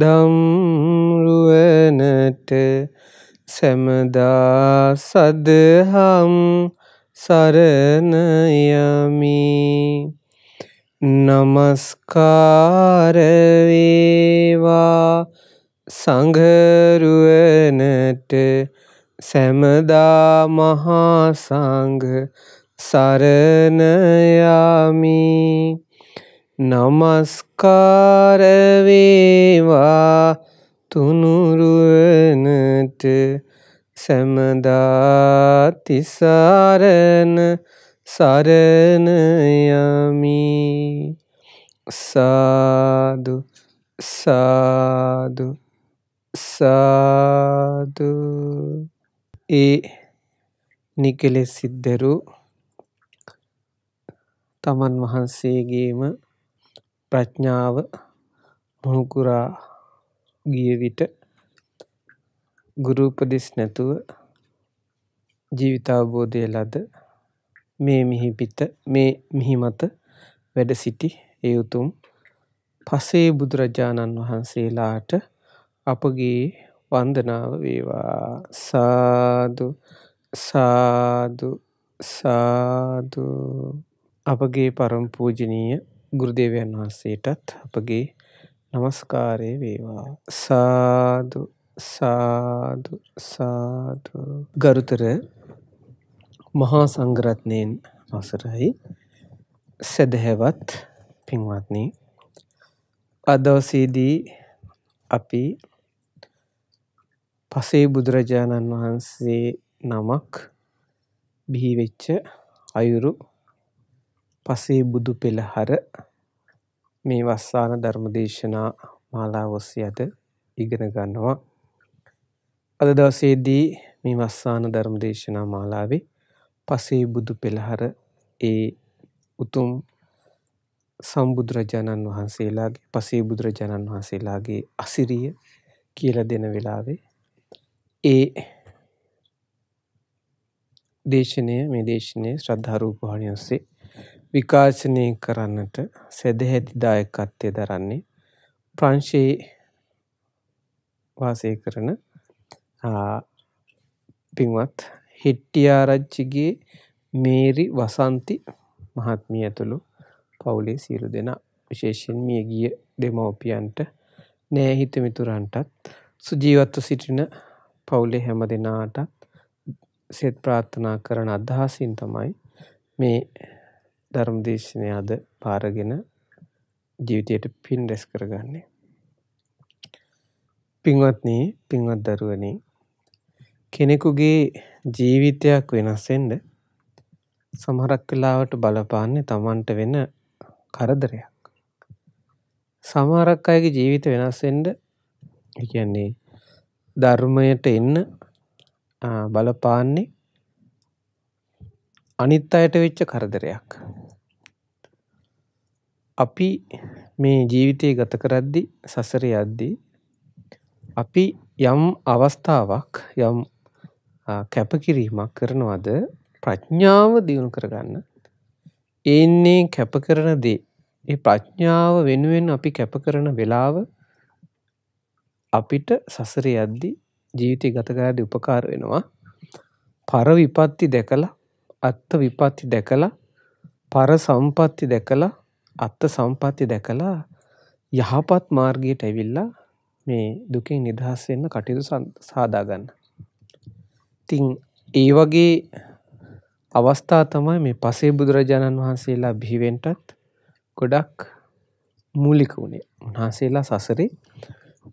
දම්රුවනට සැමදා සදහම් සරණයමි නමස්කාරවේවා සඟරුවනට සැමදා මහා සංඝ සරණයාමි නමස්කාර වේවා තුනුරුවනට සැමදා තිසරණ සරණ යමි සාදු සාදු සාදු ඒ නිකලෙ සිද්දරු තමන් වහන්සේගේම ප්‍රඥාව මුහුකුරා ගිය විට ගුරු උපදෙස් නැතුව ජීවිතාවබෝධය ලද මේ මිහිපිත මේ මිහිමත වැඩ සිටි ඒ උතුම් පසේ බුදුරජාණන් වහන්සේලාට අපගේ වන්දනාව වේවා සාදු සාදු සාදු අපගේ පරම පූජනීය ගුරුදේවයන් වහන්සේටත් අපගේ නමස්කාරය වේවා. සාදු සාදු සාදු ගරුතර මහා සංඝරත්නයෙන් අවසරයි සදහැවත් පින්වත්නි අද දවසේදී අපි පසේ බුදුරජාණන් වහන්සේ නමක් බිහි වෙච්ච අයුරු පසේ බුදු පෙළහර මේ වස්සාන ධර්මදේශනා මාලාව ඔස්සේ අද ඉගෙන ගන්නවා. අද දවසේදී මේ වස්සාන ධර්මදේශනා මාලාවේ පසේ බුදු පෙළහර ඒ උතුම් සම්බුදුරජාණන් වහන්සේලාගේ පසේ බුදුරජාණන් වහන්සේලාගේ අසිරිය කියලා දෙන වෙලාවේ ඒ දේශනය මේ දේශනය ශ්‍රද්ධාරූපවාහිනිය ඔස්සේ විකාශනය කරන්නට සැදැහැති දායකත්වය දරන්නේ ප්‍රංශයේ වාසය කරන පින්වත් හෙට්ටිආරච්චිගේ මේරි වසන්ති මහත්මිය ඇතුළු පවුලේ සියලු දෙනා විශේෂයෙන් මිය ගිය දෙමව්පියන්ට නෑහිත මිතුරන්ටත් සුජීවත්ව සිටින පවුලේ හැම දෙනාටත් සෙත් ප්‍රාර්ථනා කරන අදහසින් තමයි මේ ධර්මදේශනය අද පාරගෙන ජීවිතයට පින් රැස් කරගන්නේ. පින්වත්නි පින්වත් දරුවනි කෙනෙකුගේ ජීවිතයක් වෙනස් වෙන්න සමහරක් වෙලාවට බලපාන්නේ Tamanට වෙන කරදරයක්. සමහරක් අයගේ ජීවිත වෙනස් වෙන්න කියන්නේ ධර්මයට එන්න බලපාන්නේ අනිත් අයට වෙච්ච කරදරයක්. අපි මේ ජීවිතය ගත කරද්දි සසරේ යද්දී අපි යම් අවස්ථාවක් යම් කැපකිරීමක් කරනවද ප්‍රඥාව දියුණු කරගන්න ඒන්නේ කැප කරන දේ ඒ ප්‍රඥාව වෙනුවෙන් අපි කැප කරන වෙලාව අපිට සසරේ යද්දි ජීවිතය ගත කරද්දී උපකාර වෙනවා පර විපත්ති දැකලා අත්ත විපත්ති දැකලා පර සම්පත්ති දැකලා අත්ත සම්පත්ති දැකලා යහපත් මාර්ගයට ඇවිල්ලා මේ දුකින් නිදහස් වෙන්න කටයුතු සාදා ගන්න. ඉතින් ඒ වගේ අවස්ථා තමයි මේ පසේ බුදුරජාණන් වහන්සේලා බිහිවෙන්ටත් ගොඩක් මූලික වුණේ. උන්වහන්සේලා සසරේ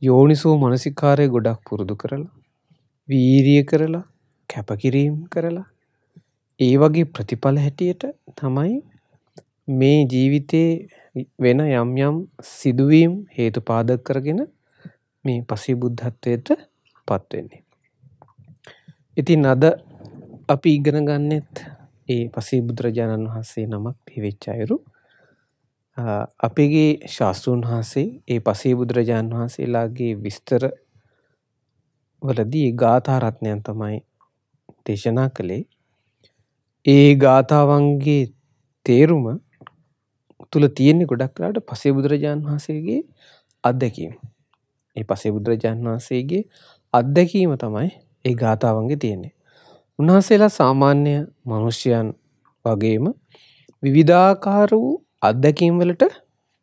යෝනිසෝ මනසිකාරය ගොඩක් පුරුදු කරලා වීරිය කරලා කැපකිරීම් කරලා ඒ වගේ ප්‍රතිඵල හැටියට තමයි මේ ජීවිතේ වෙන යම් යම් සිදුවීම් හේතු පාදක කරගෙන මේ පසීබුද්ධත්වයට පත් වෙන්නේ. ඉතින් අද අපි ඉගෙන ගන්නෙත් ඒ පසීබුදුරජාණන් වහන්සේ නමක් පිවෙච්ච අයුරු අපේගේ ශාස්තෘන් වහන්සේ ඒ පසීබුදුරජාණන් වහන්සේලාගේ විස්තර වලදී ගාථා රත්නයන් තමයි දේශනා කළේ ඒ ගාථාවන්ගේ තේරුම තුළ තියෙන්නේ ගොඩක් වෙලාට පසේ බුදුරජාණන් වහන්සේගේ අත්දැකීම. ඒ පසේ බුදුරජාණන් වහන්සේගේ අත්දැකීම තමයි ඒ ගාථාවන්ගේ තියෙන්නේ. උන්වහන්සේලා සාමාන්‍ය මිනිසයන් වගේම විවිධාකාර වූ අත්දැකීම් වලට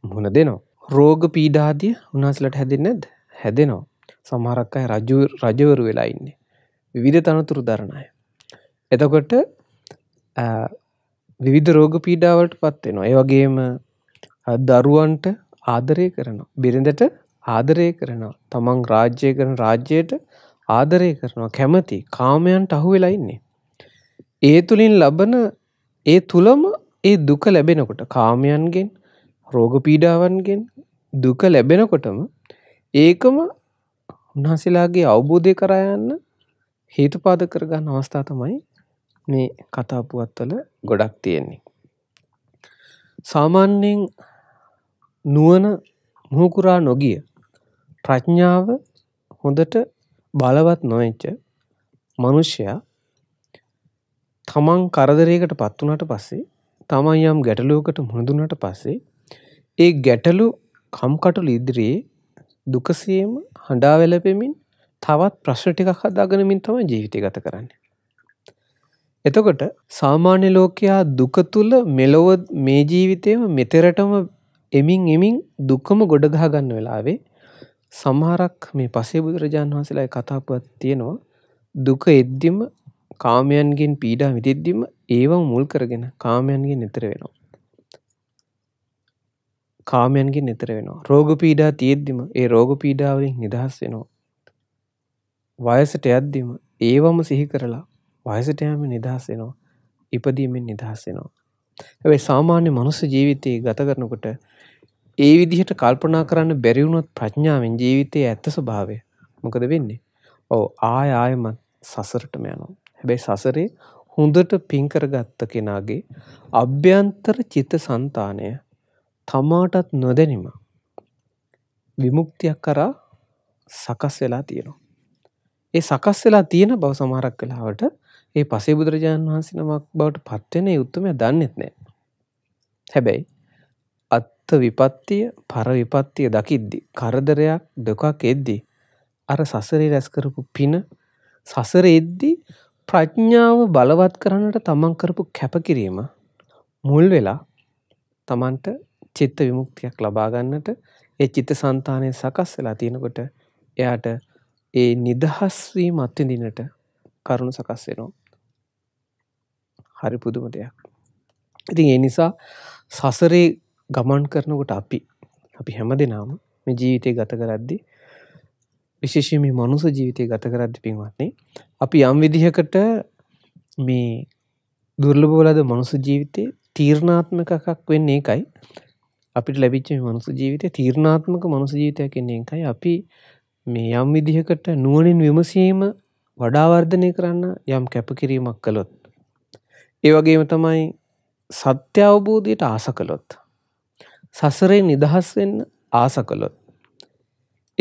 මුහුණ දෙනවා. රෝග පීඩා ආදී උන්වහන්සේලාට හැදෙන්නේ නැද්ද? හැදෙනවා. සමහරක් අය රජු රජවරු වෙලා ඉන්නේ. විවිධ තනතුරු දරන අය. එතකොට විවිධ රෝග පීඩාවලට පත්වෙනවා. ඒ වගේම දරුවන්ට ආදරය කරනවා. බිරිඳට ආදරය කරනවා. තමන් රාජ්‍ය කරන රාජ්‍යයට ආදරය කරනවා. කැමති කාමයන්ට අහු වෙලා ඉන්නේ. ඒ තුළින් ලබන ඒ තුළම ඒ දුක ලැබෙනකොට කාමයන්ගෙන් රෝග පීඩාවන්ගෙන් දුක ලැබෙනකොටම ඒකම උන්වහන්සේලාගේ අවබෝධය කරයන්න හේතුපාද කරගන්න අවස්ථා තමයි මේ කතා පුවත්වල ගොඩක් තියෙන්නේ. සාමාන්‍යයෙන් නුවණ මුහුකුරා නොගිය ප්‍රඥාව හොඳට බලවත් නොවෙච්ච මනුෂ්‍යයා තමන් කරදරයකට පත් වුණාට පස්සේ තමන් යම් ගැටලුවකට මුහුණ දුන්නාට පස්සේ ඒ ගැටලු කම්කටොළු ඉදිරියේ දුකසියම හඬා වැළපෙමින් තවත් ප්‍රශ්න ටිකක් හදාගෙනමින් තමයි ජීවිතය ගත කරන්නේ. එතකොට සාමාන්‍ය ලෝකයා දුක තුල මෙලොව මේ ජීවිතේම මෙතරටම එමින් එමින් දුකම ගොඩ ගහ ගන්න වෙලාවේ සමහරක් මේ පසේ බුදුරජාන් වහන්සේලා කතාපුවත් තියෙනවා දුක එද්දිම කාමයන්ගෙන් පීඩා විඳිද්දිම ඒව මුල් කරගෙන කාමයන්ගෙන් ඈතර වෙනවා. කාමයන්ගෙන් ඈතර වෙනවා. රෝග පීඩා තියෙද්දිම ඒ රෝග පීඩා වලින් නිදහස් වෙනවා. වයසට යද්දිම ඒවම සිහි කරලා වයසට යෑම නිදහස් වෙනවා. ඉපදීමෙන් නිදහස් වෙනවා. හැබැයි සාමාන්‍ය මනුස්ස ජීවිතේ ගත කරනකොට ඒ විදිහට කල්පනා කරන්න බැරි වුණොත් ප්‍රඥාවෙන් ජීවිතයේ ඇත්ත ස්වභාවය මොකද වෙන්නේ? ඔව් ආය ආයමත් සසරටම යනවා. හැබැයි සසරේ හොඳට පින් කරගත්ත කෙනාගේ අභ්‍යන්තර චිත්තසංතානය තමාටත් නොදැනීම විමුක්තියක් කරා සකස් වෙලා තියෙනවා. ඒ සකස් වෙලා තියෙන බව සමහරක් වෙලාවට ඒ පසේ බුදුරජාණන් වහන්සේ නමක් බවට පත්වෙන උත්තමය දන්නෙත් නෑ. හැබැයි අත්ත විපත්තිය පර විපත්තිය දකිද්දි කරදරයක් දෙකක් එද්දි අර සසරේ රැස් කරපු පින සසර එද්දි ප්‍රඥාව බලවත් කරන්නට තමන් කරපු කැපකිරීම මුල් වෙලා තමන්ට චිත්ත විමුක්තියක් ලබා ගන්නට ඒ චිත්ත સંතානය සකස් වෙලා තිනකොට එයාට ඒ නිදහස් වීම අත්විඳින්නට කරුණ සකස් වෙනවා හරි පුදුම දෙයක්. ඉතින් ඒ නිසා සසරේ ගමන් කරනකොට අපි අපි හැම දෙනාම මේ ජීවිතය ගත කරද්දි විශේෂයෙන් මේ මනුස ජීවිතය ගත කරද්දි පින්වත්නි අපි යම් විදිහකට මේ දුර්ලභ වලද මනුස ජීවිතේ තීරණාත්මකකක් වෙන්නේ එකයි අපිට ලැබිච්ච මනුස ජීවිතය තීරණාත්මක මනුස ජීවිතයක් එන්නේ එකයි අපි මේ යම් විදිහකට නුවණින් විමසීම වඩාවර්ධනය කරන්න යම් කැපකිරීමක් කළොත් ඒ වගේම තමයි සත්‍ය අවබෝධයට ආස කළොත් සසරේ නිදහස් වෙන්න ආස කළොත්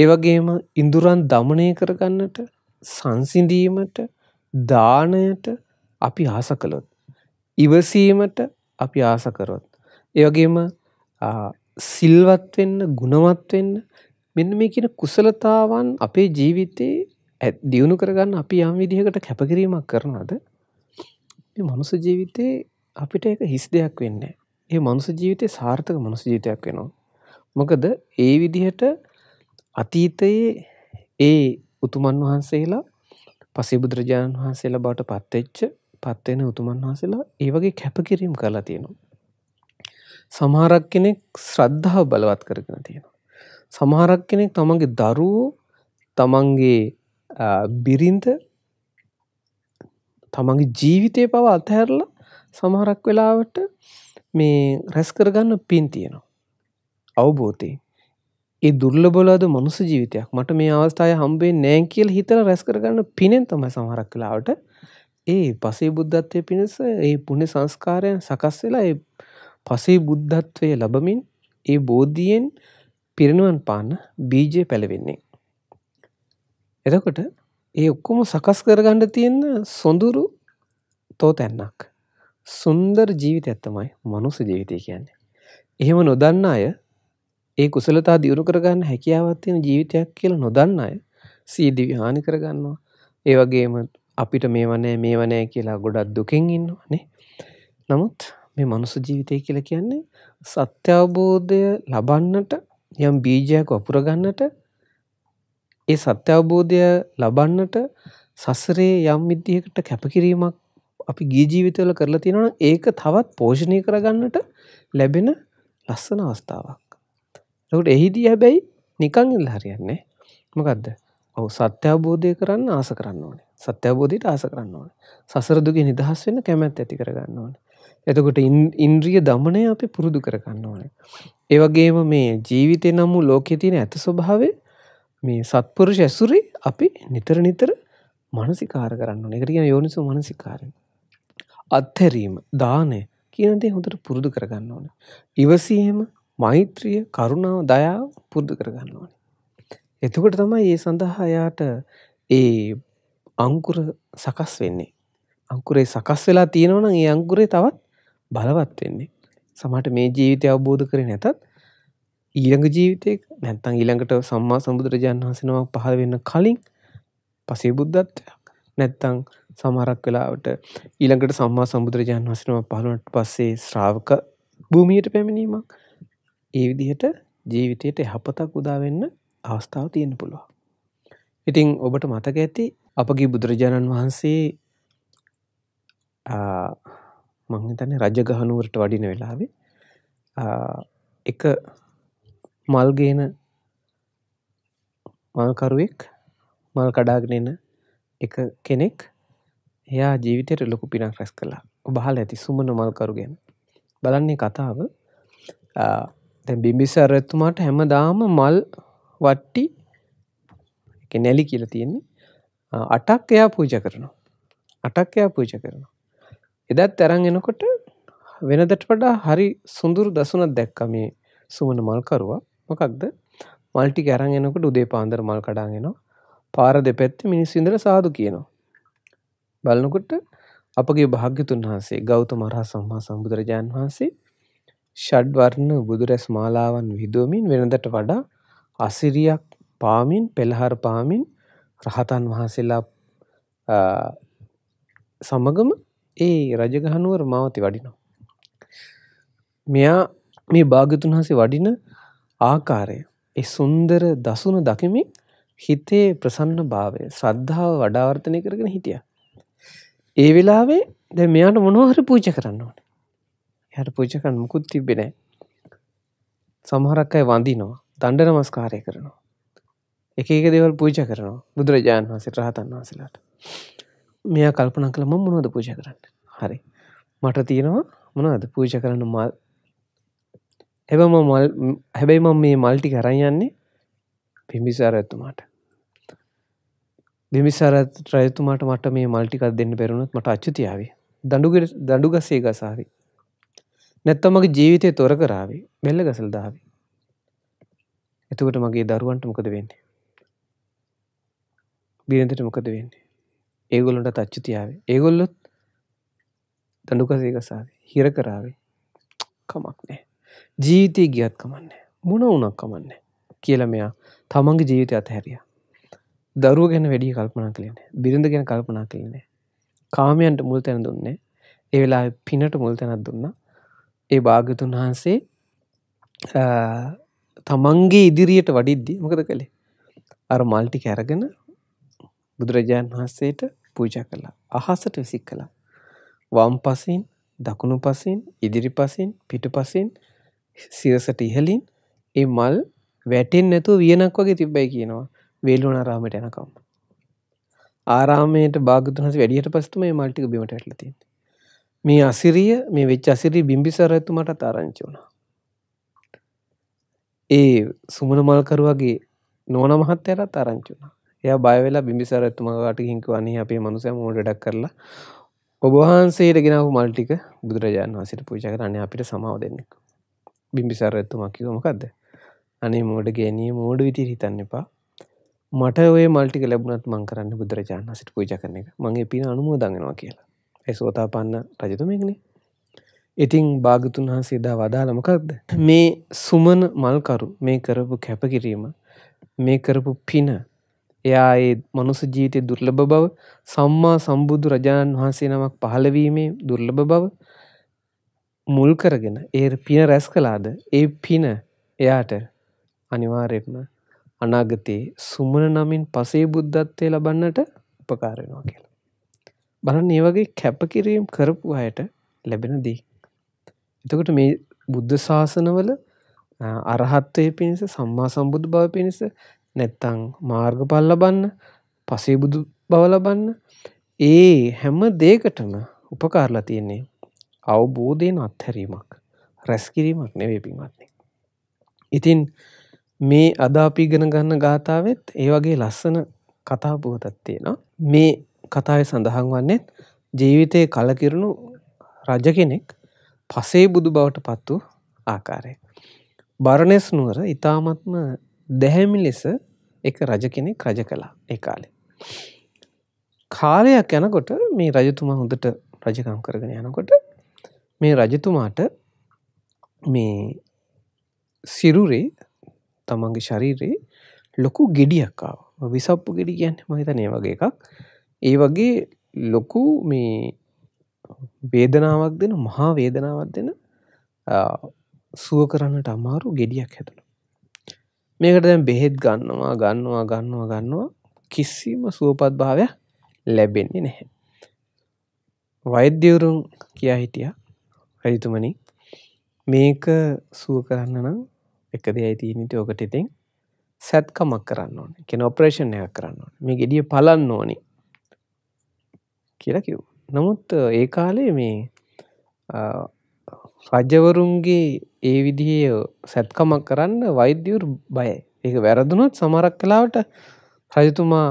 ඒ වගේම ඉඳුරන් দমনය කරගන්නට සංසිඳීමට දාණයට අපි ආස කළොත් ඉවසීමට අපි ආස කරොත් ඒ වගේම සිල්වත් වෙන්න ගුණවත් වෙන්න මෙන්න මේ කියන කුසලතාවන් අපේ ජීවිතේ දියුණු කරගන්න අපි යම් විදිහකට කැපකිරීමක් කරනවද මනුස ජීවිතයේ අපිට එක හිස් දෙයක් වෙන්න ඒ මනුස ජීවිතය සාර්ථක මනුස ජීවිතයක් වෙනවා. මොකද ඒ විදිහට අතීතයේ ඒ උතුමන් වහන්සේලා පසේ බුදුරජාණන් වහන්සේලා බවට පත්වෙච්ච පත්වෙන උතුමන් වහන්සේලා ඒ වගේ කැපකිරීම් කරලා තියෙනවා. සමහරක් කෙනෙක් ශ්‍රද්ධාව බලවත් කරගෙන තියෙනවා. සමහරක් කෙනෙක් තමන්ගේ දරුවෝ තමන්ගේ බිරිඳ තමන්ගේ ජීවිතය පව අතහැරලා සමහරක් වෙලාවට මේ රැස් කරගන්න පින් තියෙනවා. අවබෝතයෙන්. ඒ දුර්ලබලාද මනුස ජීවිතයක් මට මේ අවස්ථාය හම්බේ නෑන් කියල හිතර රැස් කරගන්න පිනෙන් තමයි සමහරක් වෙලාවට ඒ පසේ බුද්ධත්වය පිණිස ඒ පුුණ සංස්කාරයන් සකස් වෙලා ඒ පසේ බුද්ධත්වය ලබමින් ඒ බෝධියෙන් පිරිනුවන් පාන්න බීජය පැළවෙන්නේ. එතකොට ඒ ඔක්කොම සකස් කරගණ්ඩ තියෙන්න සොඳුරු තෝ තැන්නක්. සුන්දර් ජීවිත ඇත්තමයි මනුස ජීවිතය කියන්නේ. එහෙම නොදන්න අය ඒ කුසලතා දියුණු කරගන්න හැකියාවත්තියෙන ජීවිතයක් කියල නොදන්න අය සීදිවි හානි කරගන්නවා. ඒ වගේම අපිට මේ වනෑ මේ වනෑ කියලා ගොඩත් දුකෙන් ඉන්නවා නේ. නමුත් මේ මනුස ජීවිතය කියල කියන්නේ සත්‍ය අවබෝධය ලබන්නට යම් බීජයක් වපුරගන්නට ඒ සත්‍ය අවබෝධය ලබන්නට සසරේ යම් විදිහකට කැපකිරීමක් අපි ගිය ජීවිතවල කරලා තියෙනවා නම් ඒක තවත් පෝෂණය කරගන්නට ලැබෙන ලස්සන අවස්ථාවක්. ඒකට එහිදී හැබැයි නිකන් ඉඳලා හරියන්නේ මොකද්ද? ඔව් සත්‍ය අවබෝධය කරන්න ආස කරන්න ඕනේ. සත්‍ය අවබෝධයට ආස කරන්න ඕනේ. සසර දුකේ නිදහස් වෙන්න කැමැත්ත ඇති කරගන්න ඕනේ. එතකොට ඉන්ද්‍රිය দমনය අපි පුරුදු කරගන්න ඕනේ. ඒ වගේම මේ ජීවිතේ නම් ලෝකයේ තියෙන ඇත ස්වභාවය මේ සත්පුරුෂ ඇසුරේ අපි නිතර නිතර මනසිකාර කරන්න ඕනේ. ඒකට කියන යෝනිසෝ මනසිකාරය. අත්හැරීම, දානය කියන දේ හොඳට පුරුදු කරගන්න ඕනේ. ඉවසීම, මෛත්‍රිය, කරුණාව, දයාව පුරුදු කරගන්න ඕනේ. එතකොට තමයි ඒ සඳහා යාට ඒ අංකුර සකස් වෙන්නේ. අංකුරේ සකස් වෙලා තියෙනවා නම් ඒ අංකුරේ තවත් බලවත් වෙන්නේ. සමහරට මේ ජීවිතය අවබෝධ කරේ නැතත් ඊළඟ ජීවිතයක නැත්තං ඊළඟට සම්මා සම්බුදුරජාණන් වහසෙනවා පහළ වෙන්න කලින් පසේ බුද්ධත්වයක් නැත්තං සමහරක් වෙලාවට ඊළඟට සම්මා සම්බුදුරජාණන් වහසෙනවා පහළනට පස්සේ ශ්‍රාවක භූමියට පැමිණීමක් ඒ විදිහට ජීවිතයට යහපතක් උදාවෙන්න අවස්ථාව තියෙන පුළුවන්. ඉතිං ඔබට මතක ඇති අපගේ බුදුරජාණන් වහන්සේ මංහිතන්නේ රජගහනුවරට වඩින වෙලාවේ එක මල් ගේන මල්කරුවෙක් මල් කඩාගෙන එන එක කෙනෙක් එයා ජීවිතයට ලොකු පිනක් රැස් කළා. ඔබ අහලා ඇති සුමන මල්කරු ගැන. බලන්න ඒ කතාව. දැන් බිම්බිසාර රජතුමාට හැමදාම මල් වට්ටි නැලි කියලා තියෙන්නේ අටක් එයා පූජා කරනවා. අටක් එයා පූජා කරනවා. එදත් අරන් එනකොට වෙනදට වඩා හරි සුඳුරු දසුනක් දැක්කා මේ සුමන මල්කරුවා. මොකක්ද මල්ටි කැරන් එනකට උදේ පාන්දර මල් කඩාගෙනවා පාර දෙපැත්ති මිනිස් ඉඳර සාදු කියනවා. බලනකොට අපගේ භාග්‍යතුන් වහන්සේ ගෞත මරහා සම්මා සම්බුදුරජාන් වහන්සේ ෂඩ්වර්ණ බුදුරැස් මාලාවන් විදුවමින් වෙනදට වඩා අසිරියක් පාමින් පෙළහර පාමින් රහතන් වහන්සේලා සමගම ඒ රජගහනුවර මාවති වඩිනවා. මෙයා මේ භාගතුන් වහසේ වඩින ආකාරය ඒ සුන්දර දසුන දකිමින් හිතේ ප්‍රසන්න භාවය ශ්‍රද්ධාව වඩාවර්ධනය කරගෙන හිටිය. ඒ වෙලාවේ දැ මෙයාට මොනෝහරි පූජ කරන්න ඕන. යට පූජකන් මුකුත් තිබෙනෑ. සමහරක් අයි වඳීනවා දණ්ඩ නමස්කාරය කරනවා. එක එක දෙවල් පූජ කරනවා බුදුරජාණන් වහන්සේ රහතන් වහසලාට. මෙයා කල්පන කළ ම මොනොද පූජ කරන්න හරි. මට තියෙනවා මොනද පූජ කරන්න එබම මල් හැබැයි මම මේ මල්ටි කරයන්නේ පිමිසාර ඇතුමාට බිමිසාර රයතුමාට මට මේ මල්ටිකක් දෙන්න පෙරුණුත් මට අච්චුතියාවේ දඩුගට දඩු ගසේ ගසාවේ නැත්තමගේ ජීවිතය තොර කරාවේ බෙල්ල ගසල් දාවේ එතුකට මගේ දරුවන්ට මොකද වෙන්නේ බිරඳට මොකද වෙන්නේ ඒගොල්ලොට තච්චුතියාවේ ඒගොල්ලොත් දඩුකසේකසාාවේ හිර කරාවේ කමක් නෑ ජීවිතය ගියත් කමන්නේ මොන වුනක් කමන්නේ කියල මෙයා තමන්ගේ ජීවිතය අතහැරිය දරුව ගැන වැඩි කල්පනා කලනේ බිරිඳ ගැන කල්පනා කලනේ කාමයන්ට මුල් තැන දුන්නේ ඒ වෙලා පිනට මුල් තැනත් දුන්න ඒ භාගතුන් වහන්සේ තමන්ගේ ඉදිරියට වඩිද්දී මොකද කළේ අර මල්ටි කැරගෙන බුදුරජාණන් වහන්සේට පූජ කලා අහසට විසික් කලා වම් පසින් දකුණු පසින් ඉදිරි පසින් පිටු පසින් සිරසට ඉහලින් ඒ මල් වැටෙන් නැතුව වියනක් වගේ තිබ්බැයි කියනවා වේලුවන ආරාමයට යනකම්. ආරාමයට භාගතුහස වැඩියට පස්තුම මේ මල්ටික බිමට ඇටලතින්. මේ අසිරිය මේ වෙච් අසිරී බිම්බිසර ඇතුමට තාරංචි වුණා. ඒ සුමන මල්කරුවගේ නෝන මහත්තයට තාරංචි වුණා. එය බයවෙලා බිම්බිසර ඇතුමකට හිංකව අනි අපේ මනුසය මෝට ඩක් කරලා ඔබහන්සේට ගෙනහු මල්ටික බුදුරජාණන් වසිට පූජ කරන්නේ අපිට සමාව දෙන්නෙක්. බිම්බිසාර ඇත්තුමක් කිව මොකක්ද අනේ මෝඩ ගෑනිය මෝඩ විදිර හිතන්න එපා මට ඔය මල්ටික ලැබුණත් මං කරන්න බුදුරජාණන් සිට පූජ කරන එක මගේ පින අනුමෝ දගෙනවා කියලා ඇ සෝතාපන්න රජතුමෙක්නේ ඉතිං භාගතුන් වහන්සේ දා වදාළමකක්ද මේ සුමන මල්කරු මේ කරපු කැපකිරීම මේ කරපු පින එයා ඒ මනුස ජීවිතය දුර්ලභ බව සම්මා සම්බුදු රජාණන් වහන්සේ නමක් පහළවීමේ දුර්ලභ බව මුල් කරගෙන ඒ පින රැස් කලාද ඒ පින එයාට අනිවාර්යෙන්ම අනාගතයේ සුමන නමින් පසේ බුද්ධත්වය ලබන්නට උපකාරෙනවා කියලා. බලන්න ඒ වගේ කැපකිරීම් කරපු අයට ලැබෙන දී. එතකොට මේ බුද්ධ ශාසනවල අරහත්වය පිණිස සම්මා සම්බුදු බව පිණිස නැත්තං මාර්ගඵල් ලබන්න පසේ බුදු බව ලබන්න ඒ හැම දේකටම උපකාරලා තියෙන්නේ අවබෝධයෙන් අත්හැරීමක් රැස්කිරීමක් නෙවේ පින්වත්න්නේ. ඉතින් මේ අදාපි ගෙන ගන්න ගාථාවත් ඒ වගේ ලස්සන කතාපුවතත්තිය නවා මේ කතාව සඳහන් වන්නේත් ජීවිතය කලකිරුණු රජ කෙනෙක් පසේ බුදු බවට පත් වූ ආකාරය. බරණෙස් නුවර ඉතාමත්ම දැහැමි ලෙස එක රජ කෙනෙක් රජ කලා ඒ කාලේ. කාලයක් යනකොට මේ රජතුමා හොඳට රජකම් කරගෙන යනකොට මේ රජතුමාට මේ සිරුරේ තමන්ගේ ශරීරයේ ලොකු ගෙඩියක් ආවා. විසප්පු ගෙඩි කියන්නේ මම හිතන්නේ ඒ වගේ එකක්. ඒ වගේ ලොකු මේ වේදනාවක් දෙන මහා වේදනාවක් දෙන සුව කරන්නට අමාරු ගෙඩියක් හැදුණා. මේකට දැන් බෙහෙත් ගන්නවා ගන්නවා ගන්නවා ගන්නවා කිසිම සුවපත් භාවයක් ලැබෙන්නේ නැහැ. වෛද්‍යවරුන් කියා හිටියා රජතුමනි මේක සුව කරන්න නම් එක දෙයයි තියෙනිට ඕකට ඉතින් සැත්කමක් කරන්න ඕන කෙන ඔපරේෂණ එකක් කරන්න ඕන මේ ගෙඩිය පලන්න ඕනේ කියලා කිව් නමුත් ඒ කාලේ මේ රජ්‍යවරුන්ගේ ඒ විදිහේ සැත්කමක් කරන්න වෛද්‍යවරු බය ඒක වැරදුනොත් සමරක් කලාවට රජතුමා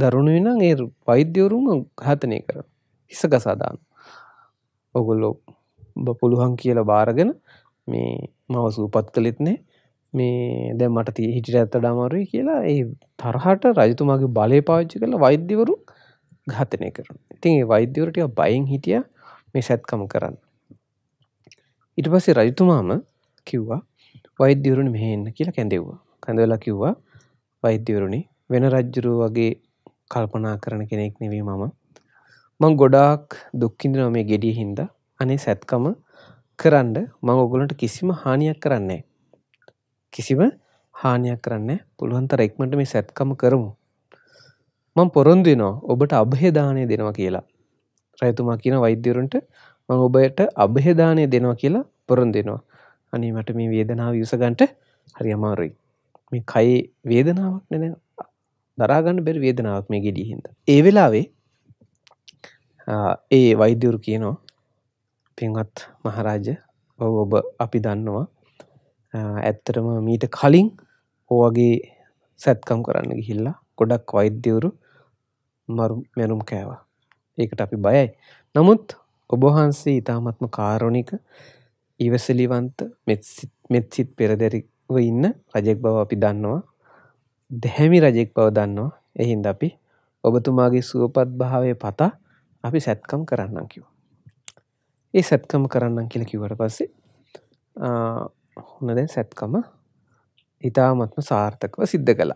දරුණු වෙනම් ඒ වෛද්‍යවරුම ඝාතනය කර හිස ගසාදාන්න ඔගොල්ලො පුළුවන් කියල බාරගෙන මේ මව සූපත් කළෙත්නේ මේ දැම් මට තිය හිටිට ඇත්තට අමරුයි කියලා ඒ තරහට රජතුමාගේ බලය පාච්චි කළ වෛද්‍යවරු ඝාතනය කරන ඉතින් ඒ වෛද්‍යවරටය බයින් හිටිය මේ සැත්කම කරන්න ඉට පස්සේ රජතුමාම කිව්වා වෛද්‍යවරුණ මෙහෙන්න කියලා කැඳෙව්වා කැඳවෙලා කිව්වා වෛද්‍යවරුණි වෙන රජ්ජුරුව වගේ කල්පනා කරන කෙනෙක් නෙවී මම මං ගොඩාක් දුක් විඳිනවා මේ ගෙඩිය හින්දා. අනේ සැත්කම කරන්න මම ඔයගොල්ලන්ට කිසිම හානියක් කරන්නේ නැහැ. කිසිම හානියක් කරන්නේ නැහැ. පුළුවන් තරම් ඉක්මනට මේ සැත්කම කරමු. මම පොරොන්දු වෙනවා ඔබට અભය දාණය දෙනවා කියලා. රැතුමා කියන වෛද්‍යවරුන්ට මම ඔබට અભය දාණය දෙනවා කියලා පොරොන්දු වෙනවා. අනේ මට මේ වේදනාව ඉවස ගන්නට හරි අමාරුයි. මේ කයේ වේදනාවක් නේ දැන් දරා ගන්න බැරි වේදනාවක් මේ ගෙඩිය හින්දා. ඒ වෙලාවේ ඒ වෛද්‍යවරු කියනවා පින්වත් මහරාජ ඔව් ඔබ අපි දන්නවා ඇත්තටම මීට කලින් ඕවගේ සැත්කම් කරන්න ගිහිල්ලා ගොඩක් වෛද්‍යවරු මරු මැනුම් කෑවා ඒකට අපි බයයි නමුත් ඔබහන්සේ ඉතාමත්ම කාරුණික ඉවසලිවන්ත මෙත්සිත් පෙරදැරිව ඉන්න රජෙක් බව අපි දන්නවා දැහැමි රජෙක් බව දන්නවා එහින්ද අපි ඔබතුමාගේ සුවපත් භාවය පතා අපි සැත්කම් කරන්නම් කිව. ඒ සැත්කම කරන්නම් කියල කිවට පස්සේ හොන දැන් සැත්කම ඉතාමත්ම සාර්ථකව සිද්ධ කළ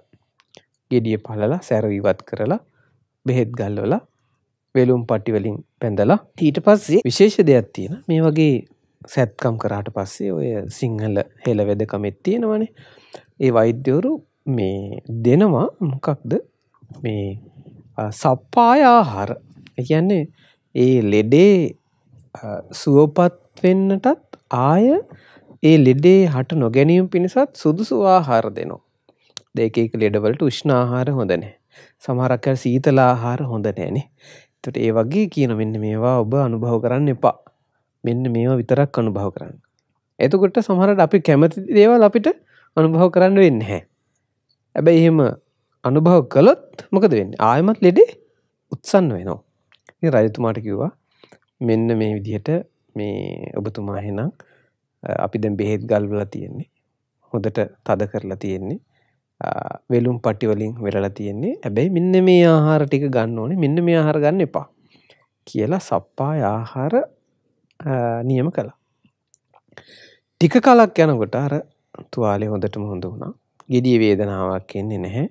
ගෙඩිය පලලා සැරවිවත් කරලා බෙහෙත් ගල්ලොලා වෙලුම් පටිවලින් පැඳලා ඊට පස්සේ විශේෂ දෙයක් තියෙන මේ වගේ සැත්කම් කරාට පස්සේ ඔය සිංහල හෙළ වෙදකමෙත් තියෙනවනේ ඒ වෛද්‍යවරු මේ දෙනවා මොකක්ද මේ සප්පායාහාර ඒ කියන්නේ ඒ ලෙඩේ සුවපත් වෙන්නටත් ආය ඒ ලෙඩේ හට නොගැනීම පිණිසත් සුදුසු ආහාර දෙනවා. දැන් එක එක ලෙඩවලට උෂ්ණ ආහාර හොඳ නැහැ. සමහරක් අය සීතල ආහාර හොඳ නැහැනේ. එතකොට ඒ වගේ කියන මෙන්න මේවා ඔබ අනුභව කරන්න එපා. මෙන්න මේවා විතරක් අනුභව කරන්න. එතකොට සමහරට අපි කැමති දේවල් අපිට අනුභව කරන්න වෙන්නේ නැහැ. හැබැයි එහෙම අනුභව කළොත් මොකද වෙන්නේ? ආයෙමත් ලෙඩේ උත්සන්න වෙනවා. ඉතින් රජතුමාට කිව්වා මෙන්න මේ විදිහට මේ ඔබතුමා එහෙනම් අපි දැන් බෙහෙත් ගල්වලා තියෙන්නේ. හොඳට තද කරලා තියෙන්නේ. වෙලුම් පටි වලින් වෙලලා තියෙන්නේ. හැබැයි මෙන්න මේ ආහාර ටික ගන්න ඕනේ. මෙන්න මේ ආහාර ගන්න එපා. කියලා සප්පාය ආහාර නියම කළා. ටික කලක් යනකොට අර තුවාලේ හොඳටම හොඳ වුණා. gediye වේදනාවක් එන්නේ නැහැ.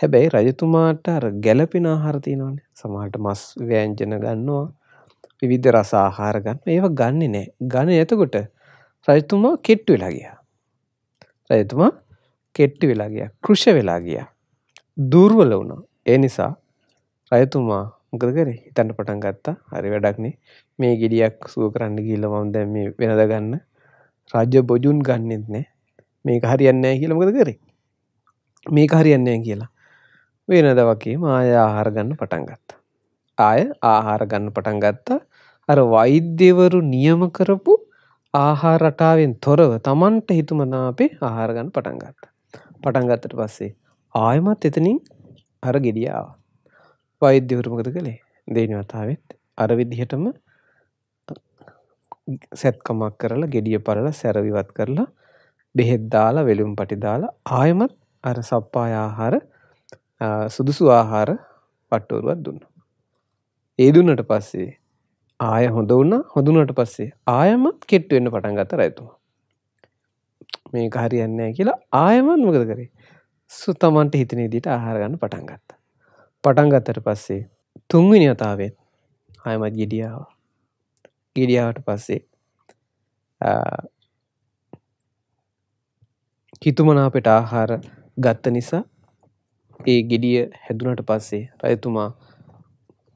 හැබැයි රජතුමාට අර ගැළපෙන ආහාර තියෙනවානේ. සමහරට මස් ව්‍යංජන ගන්නවා. විවිධ රස ආහාර ගන්න. ඒව ගන්නෙ නෑ. ගන්න එතකොට රජතුමා කෙට්ටු වෙලා ගියා. රජතුමා කෙට්ටු වෙලා ගියා. කෘෂ වෙලා ගියා. දුර්වල වුණා. ඒ නිසා රජතුමා මොකද කරේ? හිතන්න පටන් ගත්තා. හරි වැඩක් නේ. මේ ගෙඩියක් සුව කරන්න ගිහලා මම දැන් මේ වෙනද ගන්න. රජ බොජුන් ගන්නෙත් නෑ. මේක හරියන්නේ නෑ කියලා මොකද කරේ? මේක හරියන්නේ නෑ කියලා වෙනද වගේම ආය ආහාර ගන්න පටන් ගත්තා. ආය ආහාර ගන්න පටන් ගත්තා අර වෛද්‍යවරු නියම කරපු ආහාර රටාවෙන් තොරව Tamanට හිතුමනාපේ ආහාර ගන්න පටන් ගත්තා. පටන් ගත්තට පස්සේ ආයමත් එතනින් අර ගෙඩිය ආවා. වෛද්‍යවරු මොකද කළේ? දෙවෙනි වතාවෙත් අර විදිහටම සැත්කමක් කරලා ගෙඩිය පරලා සැරවිවත් කරලා බෙහෙත් දාලා වෙලුම් පටි දාලා ආයමත් අර සප්පාය ආහාර සුදුසු ආහාර පට්ටෝරුවත් දුන්න. ඒ දුන්නට පස්සේ ආය හොඳ වන්න හොඳුනට පස්සේ ආයමත් කෙට්ටවෙන්න පටන් ගත රැතුම. මේ හරියන්න කියලා ආයමන් මොකද කරේ සු තමන්ට හිතනේදීට ආහාරගන්න පටන් ගත්ත. පටන් ගත්තට පස්සේ තුන්විනි අතාවෙන් ආයමත් ගෙඩියාව ගෙඩියාවට පස්සේ හිතුමනාපෙට ආහාර ගත්ත නිසා ඒ ගෙඩිය හැදුනට පස්සේ රජතුමා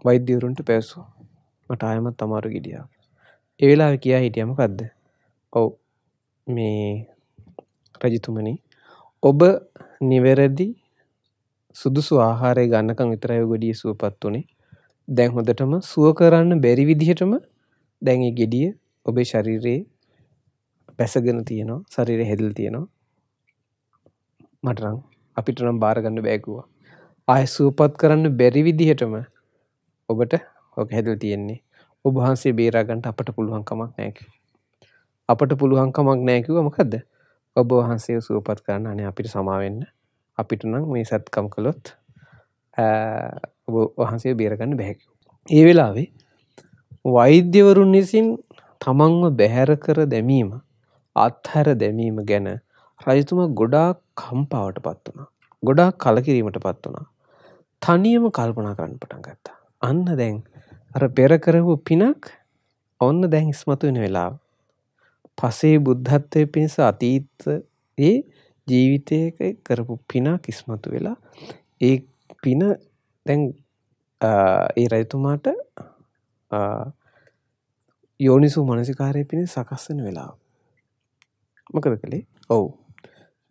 වෛද්‍යවරුන්ට පැවසු මට ආයමත් අමාරු ගෙඩියා ඒ වෙලාව කියා හිටිය මොකද්ද ඔව් මේ රජතුමනි ඔබ නිවැරදි සුදුසු ආහාරය ගන්නකම් විතරයි ගොඩිය සුවපත් උනේ. දැන් හොඳටම සුව කරන්න බැරි විදිහටම දැන් ඒ gediy ඔබේ ශරීරයේ පැසගෙන තියෙනවා. ශරීරය හැදිලා තියෙනවා. මට නම් අපිට නම් බාරගන්න බෑකුවා ආය සූපත් කරන්න බැරි විදිහටම ඔබට ඔක හැදල් තියෙන්නේ ඔබහන්සේ බේරාගන්ට අපට පුළුවන්කමක් නෑක අපට පුළුවන්කමක් නෑකිව මොකක්ද ඔබ වහන්සේ සූපත් කරන්න අනේ අපිට සමාවෙන්න අපිට නම් මේ සැත්කම් කළොත් ඔබ වහන්සේ බේරගන්න බැහැකි ඒ වෙලාවේ වෛද්‍යවරුන් විසින් තමන්ව බැහැර කර දැමීම අත්හැර දැමීම ගැන රජතුමා ගොඩාක් කම්පාවට පත් වුණා. ගොඩාක් කලකිරීමට පත් වුණා. තනියම කල්පනා කරන්න පටන් ගත්තා. අන්න දැන් අර පෙරකරවූ පිනක් ඔන්න දැන් ඉස්මතු වෙන වෙලාව. පසේ බුද්ධත්වය පිණිස අතීත ඒ ජීවිතයක කරපු පිනක් ඉස්මතු වෙලා ඒ පින දැන් ඒ රජතුමාට යෝනිසු මනසිකාරය පිණි සකස්සන වෙලා. මකද කළේ ඔවු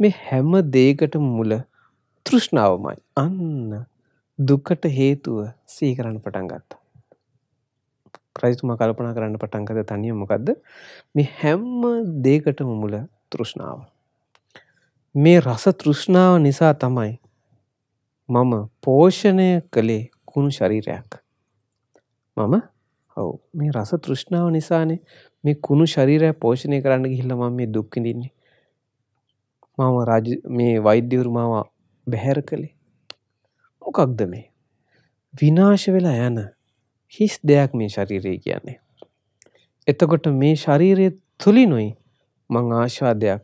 මේ හැම දෙයකට මුල තෘෂ්ණාවමයි. අන්න දුකට හේතුව සිහි කරන්න පටන් ගත්තා. ක්‍රයිස්තුමා කල්පනා කරන්න පටන් ගත්ත තනියම මොකද්ද? මේ හැම දෙයකටම මුල තෘෂ්ණාව. මේ රස තෘෂ්ණාව නිසා තමයි මම පෝෂණය කළේ කුණු ශරීරයක්. මම ඔව් මේ රස තෘෂ්ණාව නිසානේ මේ කුණු ශරීරය පෝෂණය කරන්න ගිහිල්ලා මම මේ දුක් විඳින්නේ. මම රජ මේ වෛද්‍යවරු මාව බැහැර කළේ මොකක්ද මේ විනාශ වෙලා යන හිස් දෙයක් මේ ශරීරය කියන්නේ එතකොට මේ ශරීරය තුළිනුයි මං ආශාදයක්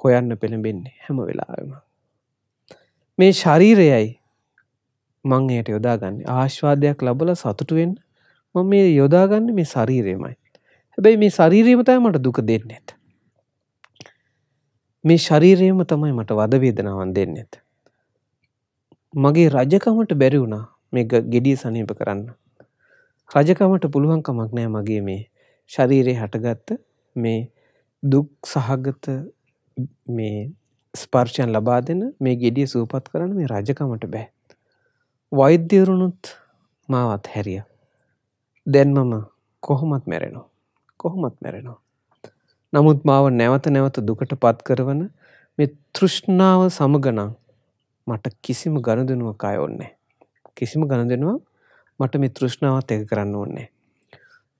හොයන්න පෙළඹෙන්නේ හැම වෙලාවෙම මේ ශරීරයයි මං එයට යොදාගන්න ආශ්වාදයක් ලබල සතුටුවෙන් මම මේ යොදාගන්න මේ ශරීරයමයි හැබැයි මේ ශරීරීමතයි මට දුක දෙන්නෙත් මේ ශරීරයම තමයි මට වද වේදනාවන් දෙන්නෙත්. මගේ රජකමට බැරි වුණා මේ gediy සනීප කරන්න. රජකමට පුළුවන් කමක් නෑ මගේ මේ ශරීරයේ හටගත්ත මේ දුක් සහගත මේ ස්පර්ශයන් ලබා දෙන මේ gediy සූපත් කරන්න මේ රජකමට බෑ. වෛද්‍යවරුණුත් මාවත් හැරියා. දැන් මම කොහොමත් මැරෙනවා. කොහොමත් මැරෙනවා. නමුත් මාව නැවත නැවත දුකට පත් කරවන මේ තෘෂ්ණාව සමගනම් මට කිසිම ගනුදෙනුවක් ආය ඕනේ කිසිම ගනුදෙනුවක් මට මේ තෘෂ්ණාවත් එක කරන්න ඕනේ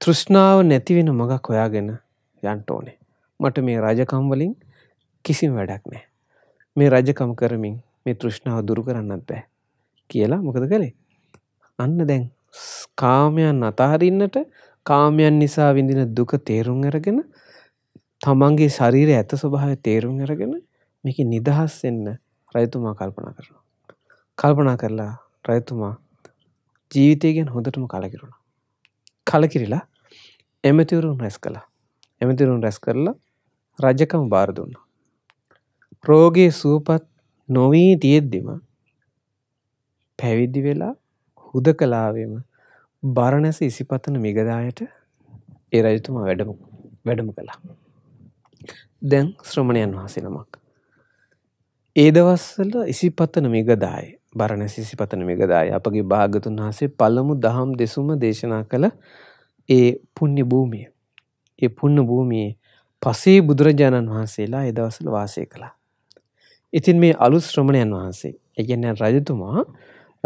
තෘෂ්ණාව නැති වෙන මගක් හොයාගෙන යන්න ඕනේ මට මේ රජකම් වලින් කිසිම වැඩක් නැහැ මේ රජකම් කරමින් මේ තෘෂ්ණාව දුරු කරන්නත් බෑ කියලා මොකද කළේ අන්න දැන් කාමයන් අතහරින්නට කාමයන් නිසා විඳින දුක තේරුම් අරගෙන තමන්ගේ ශරීරය ඇත ස්වභාවය තේරුම් අරගෙන මේක නිදහස් වෙන්න රජතුමා කල්පනා කරනවා. කල්පනා කරලා රජතුමා ජීවිතය ගැන හොඳටම කලකිරුණා. කලකිරිලා ඇමතිවරුන් රැස් කළා. ඇමතිවරුන් රැස් කරලා රජකම බාර දුන්නා. රෝගයේ සුවපත් නොවී තියෙද්දිම පැවිදි වෙලා හුදකලාවෙම බරණැස ඉසිපතන මිගදායට ඒ රජතුමා වැඩම වැඩම කළා. දැන් ශ්‍රමණයන් වහන්සේ නමක්. ඒ දවස්වල ඉසිපතන මිගදාය බරණැස ඉසිපතන මිගදාය අපගේ භාගතුන් වහන්සේ පළමු දහම් දෙසුම දේශනා කළ ඒ පුණ්‍ය භූමිය. ඒ පුණ්‍ය භූමියේ පසේ බුදුරජාණන් වහන්සේලා ඒ දවස්වල වාසය කළා. ඉතින් මේ අලුත් ශ්‍රමණයන් වහන්සේ, ඒ කියන්නේ රජතුමා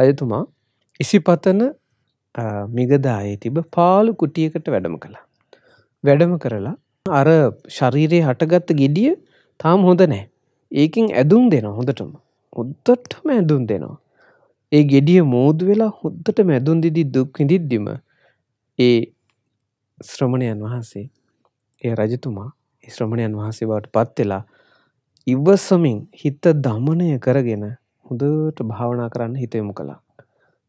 රජතුමා ඉසිපතන මිගදායේ තිබ පාළු කුටියකට වැඩම කළා. වැඩම කරලා අර ශරීරයේ හටගත්ත ගෙඩිය තාම හොඳ නෑ. ඒකින් ඇදුම් දෙනවා හොඳටම. හොද්දටම ඇදුම් දෙනවා. ඒ ගෙඩිය මෝදු වෙලා හොද්දට මැදුන් දිදි දුක් විඳිද්දිම ඒ ශ්‍රමණයන් වහන්සේ ඒ රජතුමා ඒ ශ්‍රමණයන් වහන්සේ බවට පත් වෙලා ඉවසමින් හිත දමනය කරගෙන හොඳට භාවනා කරන්න හිත යොමු කළා.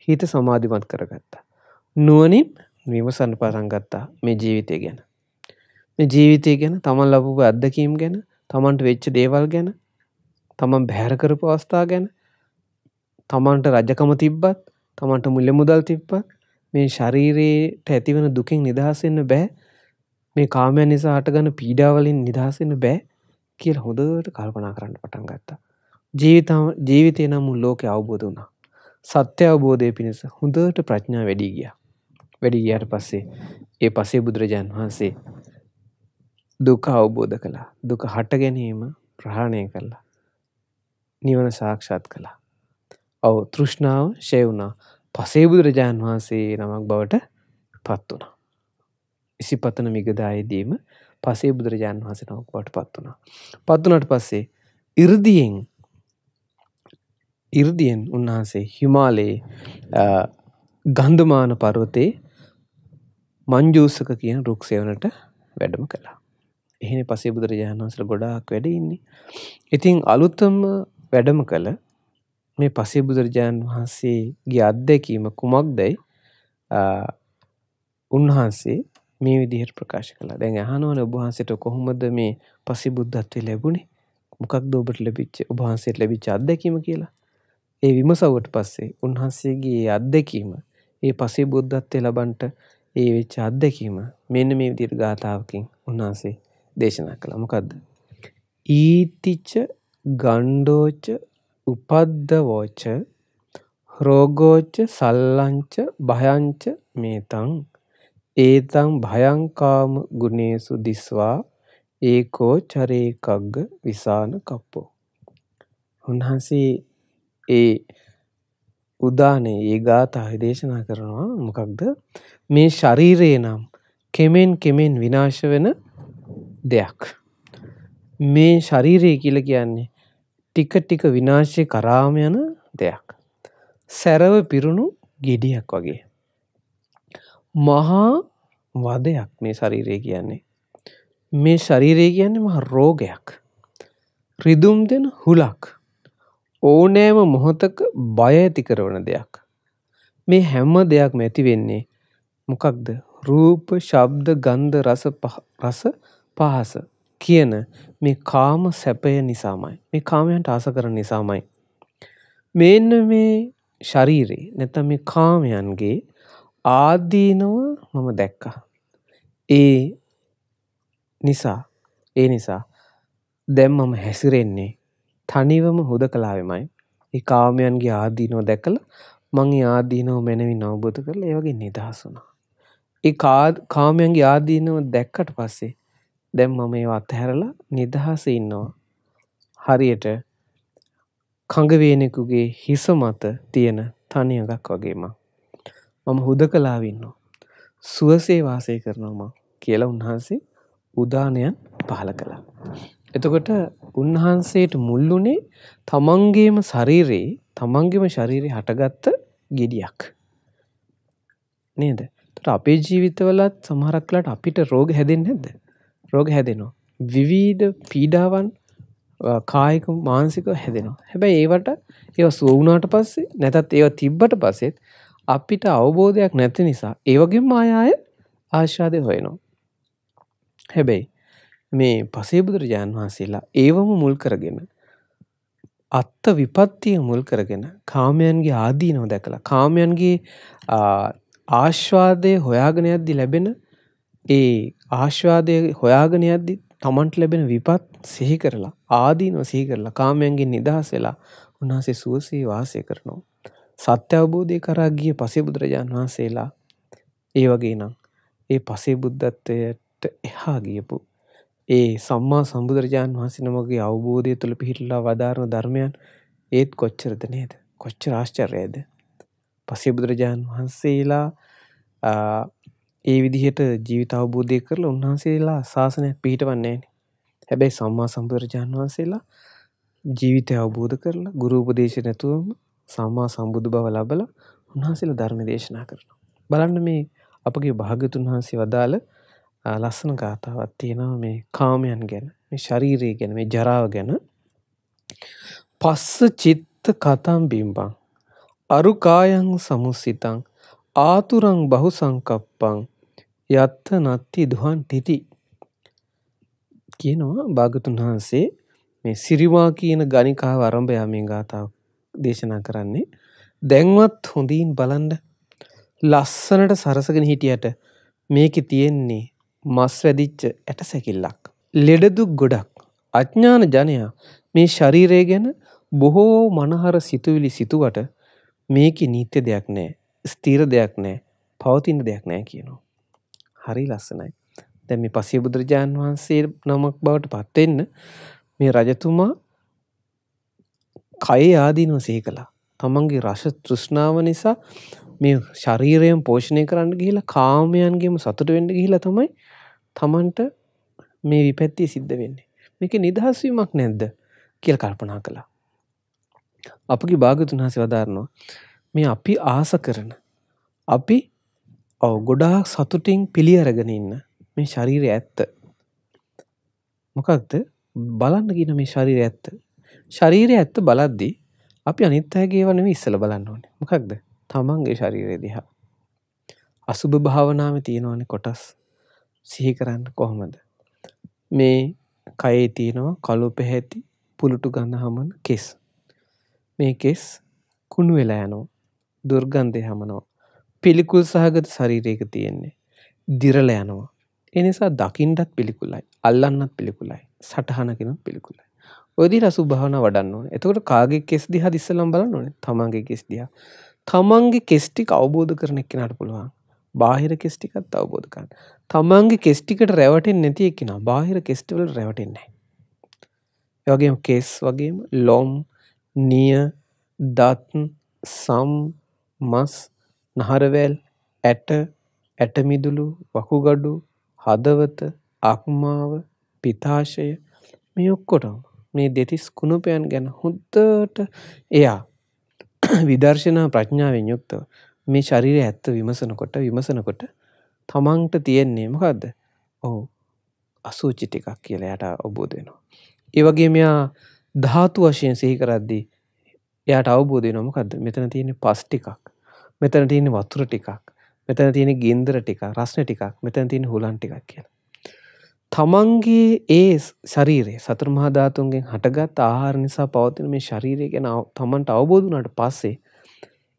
හිත සමාධිමත් කරගත්තා. නුවණින් විමසන්න පටන් ගත්තා මේ ජීවිතය ගැන. මේ ජීවිතය ගැන තමන් ලබපු අත්දැකීම් ගැන තමන්ට වෙච්ච දේවල් ගැන තමන් බැහැරකරපු අවස්ථා ගැන තමන්ට රජකම තිබ්බත් තමන්ට මුල්ල මුදල් තිබ්බත් මේ ශරීරයට ඇතිවන දුකෙන් නිදහසන්න බෑ මේ කාමය නිසා හටගන පීඩාවලින් නිදහසන්න බෑ කියල හොඳට කල්පනා කරන්න පටන් ගත්තා. ජීවිතය නම් උල්ලෝක අවබෝධ වුණා. සත්‍ය අවබෝධය පිණිස හොඳට ප්‍රඥා වැඩී ගිය. වැඩි ගියට පස්සේ ඒ පසේ බුදුරජාන් වහන්සේ දුක අවබෝධ කළා. දුක හට ගැනීම ප්‍රහාණය කළා. නිවන සාක්ෂාත් කළා. ඔව් තෘෂ්ණාව ෂය වුණා. පසේ බුදුරජාන් වහන්සේ නමක් බවට පත් වුණා. ඉසිපතන මිගදායේදීම පසේ බුදුරජාන් වහන්සේ නමක් බවට පත් වුණා. පත් වුණාට පස්සේ 이르දියෙන් ඉර්දියෙන් උන්වහන්සේ හිමාලයේ ගන්ධමාන පර්වතයේ මංජූසක කියන රුක් සෙවනට වැඩම කළා. එහෙන පසේ බුදුරජාණන් වහන්සේලා ගොඩාක් වැඩ ඉන්නේ. ඉතින් අලුතම වැඩම කළ මේ පසේ බුදුරජාණන් වහන්සේගේ අත්දැකීම කුමක්දයි උන්වහන්සේ මේ විදිහට ප්‍රකාශ කළා. දැන් අහනවනේ ඔබ වහන්සේට කොහොමද මේ පසේ බුද්ධත්වය ලැබුණේ? මොකක්ද ඔබට ලැබිච්ච ඔබ වහන්සේට ලැබිච්ච අත්දැකීම කියලා. ඒ විමසවට පස්සේ උන්වහන්සේගේ අත්දැකීම ඒ පසේ බුද්ධත්වය ලබන්නට ඒ වෙච්ච අත්දැකීම මෙන්න මේ විදිහට ගාථාවකින් උන්වහන්සේ දේශනා කළා. මොකද්ද? ඊතිච ගණ්ඩෝච උපද්දවෝච රෝගෝච සල්ලංච භයංච මේතං ඒතං භයංකාම ගුණේසු දිස්වා ඒකෝ චරේකග්ග විසාන කප්පෝ. උන්වහන්සේ ඒ උදානේ ඒ ගාථාය දේශනා කරනවා මොකක්ද මේ ශරීරේ නම් කෙමෙන් කෙමෙන් විනාශ වෙන දෙයක්. මේ ශරීරය කියල කියන්නේ ටික ටික විනාශය කරාම යන දෙයක්. සැරව පිරුණු ගෙඩියක් වගේ. මහා වදයක් මේ ශරීරය කියන්නේ. මේ ශරීරය කියන්නේ මහ රෝගයක්. රිදුම් දෙන හුලක්. ඕනෑම මොහොතක බය ඇති කරවන දෙයක්. මේ හැම්ම දෙයක් මැති වෙන්නේ මොකක්ද රූප ශබ්ද ගන්ධ රස පහ රස පහස කියන මේ කාම සැපය නිසාමයි. මේ කාමයන්ට ආස කරන නිසාමයි. මෙන්න මේ ශරීරේ නැත්නම් මේ කාමයන්ගේ ආදීනව මම දැක්කා. ඒ නිසා ඒ නිසා දැන් මම හැසිරෙන්නේ තනිවම හුදකලාවෙමයි. ඒ කාමයන්ගේ ආදීනව දැකලා මං ඒ ආදීනව මැනවින් අවබෝධ කරලා ඒ වගේ නිදහස් වුණා. ඒ කාමයන්ගේ ආදීනව දැක්කට පස්සේ දැන් මම ඒවා අතහැරලා නිදහසේ ඉන්නවා. හරියට කඟවේනෙකුගේ හිස මත තියෙන තනි අඟක් වගේ මං. මම හුදකලාව ඉන්නවා. සුවසේ වාසය කරනවා මං කියලා උන්වහන්සේ උදානයන් පහළ කළා. එතකොට උන්වහන්සේට මුල් වුණේ තමන්ගේම ශරීරේ තමන්ගේම ශරීරේ හටගත්ත ගෙඩියක්. නේද? ඒතර අපේ ජීවිතවලත් සමහරක් වෙලාවට අපිට රෝග හැදෙන්නේ නැද්ද? රෝග හැදෙනවා. විවිධ පීඩාවන් කායික මානසික හැදෙනවා. හැබැයි ඒවට ඒ සුවවුනාට පස්සේ නැතත් ඒව තිබ්බට පස්සෙත් අපිට අවබෝධයක් නැති නිසා ඒවගේ මායාය ආශ්වාදය හොයනවා. හැබැයි මේ පසේබුදුරජාණන් වහන්සේලා ඒවම මුල් කරගෙන අත්ත විපත්තිය මුල් කරගෙන කාමයන්ගේ ආදීනව දැකලා කාමයන්ගේ ආශ්වාදය හොයාගෙන යද්දි ලැබෙන ඒ ආශ්වාදය හොයාගෙන යද්දි තමන්ට ලැබෙන විපත් සිහි කරලා ආදීනව සිහි කරලා කාමයන්ගෙන් නිදහස් වෙලා උන්වහන්සේ සුවසේ වාසය කරනවා. සත්‍ය අවබෝධය කරා ගිය පසේබුදුරජාන් වහන්සේලා ඒ වගේ නම් ඒ පසේබුද්ධත්වයට එහා ගියපු ඒ සම්මා සම්බුදුරජාන් වහන්සේ නමගේ අවබෝධය තුළ පිහිටලා වදාරන ධර්මයන් ඒත් කොච්චරද නේද? කොච්චර ආශ්චර්යයද? පසේබුදුරජාන් වහන්සේලා ඒ විදිහට ජීවිත අවබෝධය කරලා උන්වහන්සේලා ශාසනයක් පිහිටවන්නේ නැහැ. හැබැයි සම්මා සම්බුදුරජාන් වහන්සේලා ජීවිතය අවබෝධ කරලා ගුරු උපදේශ නැතුවම සම්මා සම්බුදු බව ලබලා උන්වහන්සේලා ධර්ම දේශනා කරනවා. බලන්න මේ අපගේ භාග්‍යතුන් වහන්සේ වදාළ ලස්සන ගාතාවක් තියෙනවා මේ කාමයන් ගැන, මේ ශරීරය ගැන, මේ ජරාව ගැන. පස්ස චිත්ත කතම් බිම්බං අරු කායං සමුසිතං ආතුරං බහුසංකප්පං යත්ත නත්ති දුහන්තිති කියනවා භාගතුන් වහන්සේ මේ සිරිවා කියන ගණිකාව අරඹයා මේ ගාථාව දේශනා කරන්නේ දැන්වත් හොඳින් බලන්න ලස්සනට සරසගෙන හිටියට මේකේ තියෙන්නේ මස් වැදිච්ච ඇටසැකිල්ලක් ලෙඩදු ගොඩක් අඥාන ජනයා මේ ශරීරය ගැන බොහෝ මනහර සිතුවිලි සිතුවට මේකේ නීත්‍ය දෙයක් නැහැ ස්තීර දෙයක් නෑ පවතින්න දෙයක් නෑ කියනවා. හරි ලස්සනයි. දැන් මේ පසේ බුදුරජාණන් වහන්සේ නමක් බවට පත්වෙන්න මේ රජතුමා කයේ ආදීනව සිහි කළා. තමන්ගේ රස තෘෂ්ණාව නිසා මේ ශරීරයෙන් පෝෂණය කරන්න ගිහිලා කාමයන්ගේම සතුට වෙන්න ගිහිලා තමයි තමන්ට මේ විපැත්තිය සිද්ධ වෙන්නේ. මේක නිදහස් වීමක් නැද්ද කියලා කල්පනා කළා. අපගේ භාග්‍යතුන් හසේ වදාරනවා මේ අපි ආස කරන අපි ඔව ගොඩාක් සතුටින් පිළි අරගෙන ඉන්න මේ ශරීරය ඇත්ත මොකක්ද බලන්න කියන මේ ශරීරය ඇත්ත ශරීරය ඇත්ත බලද්දී අපි අනිත් අයගේ ඒවා නෙමෙයි ඉස්සෙල්ලා බලන්න ඕනේ මොකක්ද තමන්ගේ ශරීරය දිහා අසුභ භාවනාවේ තියෙනවනේ කොටස් සිහි කරන්න කොහොමද මේ කයේ තියෙනවා කළු පැහැති පුලුටු ගඳ හමන කෙස් මේ කෙස් කුණු වෙලා යනවා දුර්ගන්ධය හමනවා. පිළිකුල් සහගත ශරීරයක තියෙන්නේ. දිරල යනවා. එනිසා දකිින්ටත් පිළිකුලයි. අල්ලන්නත් පිළිකුලයි. සටහනකිෙනත් පිළිකුලයි. ඔයදි රසු භාවන වඩන්න ඕන එතකොට කාගේ කෙස්දිහ දිස්සලම් බලන්න ඕන තමන්ගේ කෙස්දිහ. තමන්ගේ කෙස්ටික් අවබෝධ කරන එක්කෙනට පුළුවන්. බාහිර කෙස්ටිකත් අවබෝධ කරන්න. තමන්ගේ කෙස්ටිකට රැවටෙන් නැති එක්ෙන බාහිර කෙස්ටිවල රැවටෙන්නේ. යගේම කෙස් වගේම ලොම් නිය දත්න් සම් මස්, නහරවැල්, ඇට, ඇටමිදුළු, වකුගඩු, හදවත, අක්මාව, පිත්තාශය මේ ඔක්කොටම මේ දෙතිස් කුණපයන් ගැන හොඳට එයා විදර්ශනා ප්‍රඥාවෙන් යුක්තව මේ ශරීරය ඇත්ත විමසනකොට විමසනකොට තමන්ට තියෙන්නේ මොකද්ද? ඔව් අසූචි ටිකක් කියලා එයාට අවබෝධ වෙනවා. ඒ වගේම එයා ධාතු වශයෙන් සිහි කරද්දී එයාට අවබෝධ වෙනවා මොකද්ද? මෙතන තියෙන්නේ පස් ටිකක්. මෙතන තියෙන්නේ වතුර ටිකක්. මෙතන තියෙන්නේ ගින්දර ටිකක්, රස්නේ ටිකක්. මෙතන තියෙන්නේ හුලන් ටිකක් කියලා. තමන්ගේ ඒ ශරීරය සතර මහා ධාතුන්ගෙන් හටගත් ආහාර නිසා පවතින මේ ශරීරය ගැන තමන්ට අවබෝධ වුණාට පස්සේ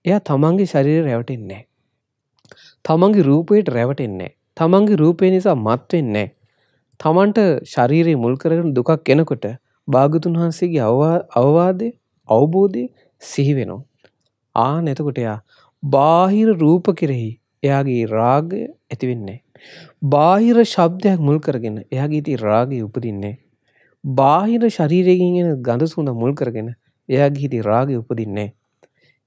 එයා තමන්ගේ ශරීරය රැවටෙන්නේ නැහැ. තමන්ගේ රූපයට රැවටෙන්නේ නැහැ. තමන්ගේ රූපය නිසා මත් වෙන්නේ තමන්ට ශරීරයේ මුල් කරගෙන දුකක් එනකොට භාගතුන් වහන්සේගේ අවවාදය අවබෝධය සිහි වෙනවා. ආන එතකොට එයා බාහිර රූප කෙරෙහි එයාගේ රාගය ඇතිවෙන්නේ. බාහිර ශබ්දයක් මුල් කරගෙන එයාගේ ති රාගය උපදින්නේ. බාහිර ශරීරයකින් එන ගඳ සුඳ මුල් කරගෙන එයාගේ හිති රාගය උපදින්නේ.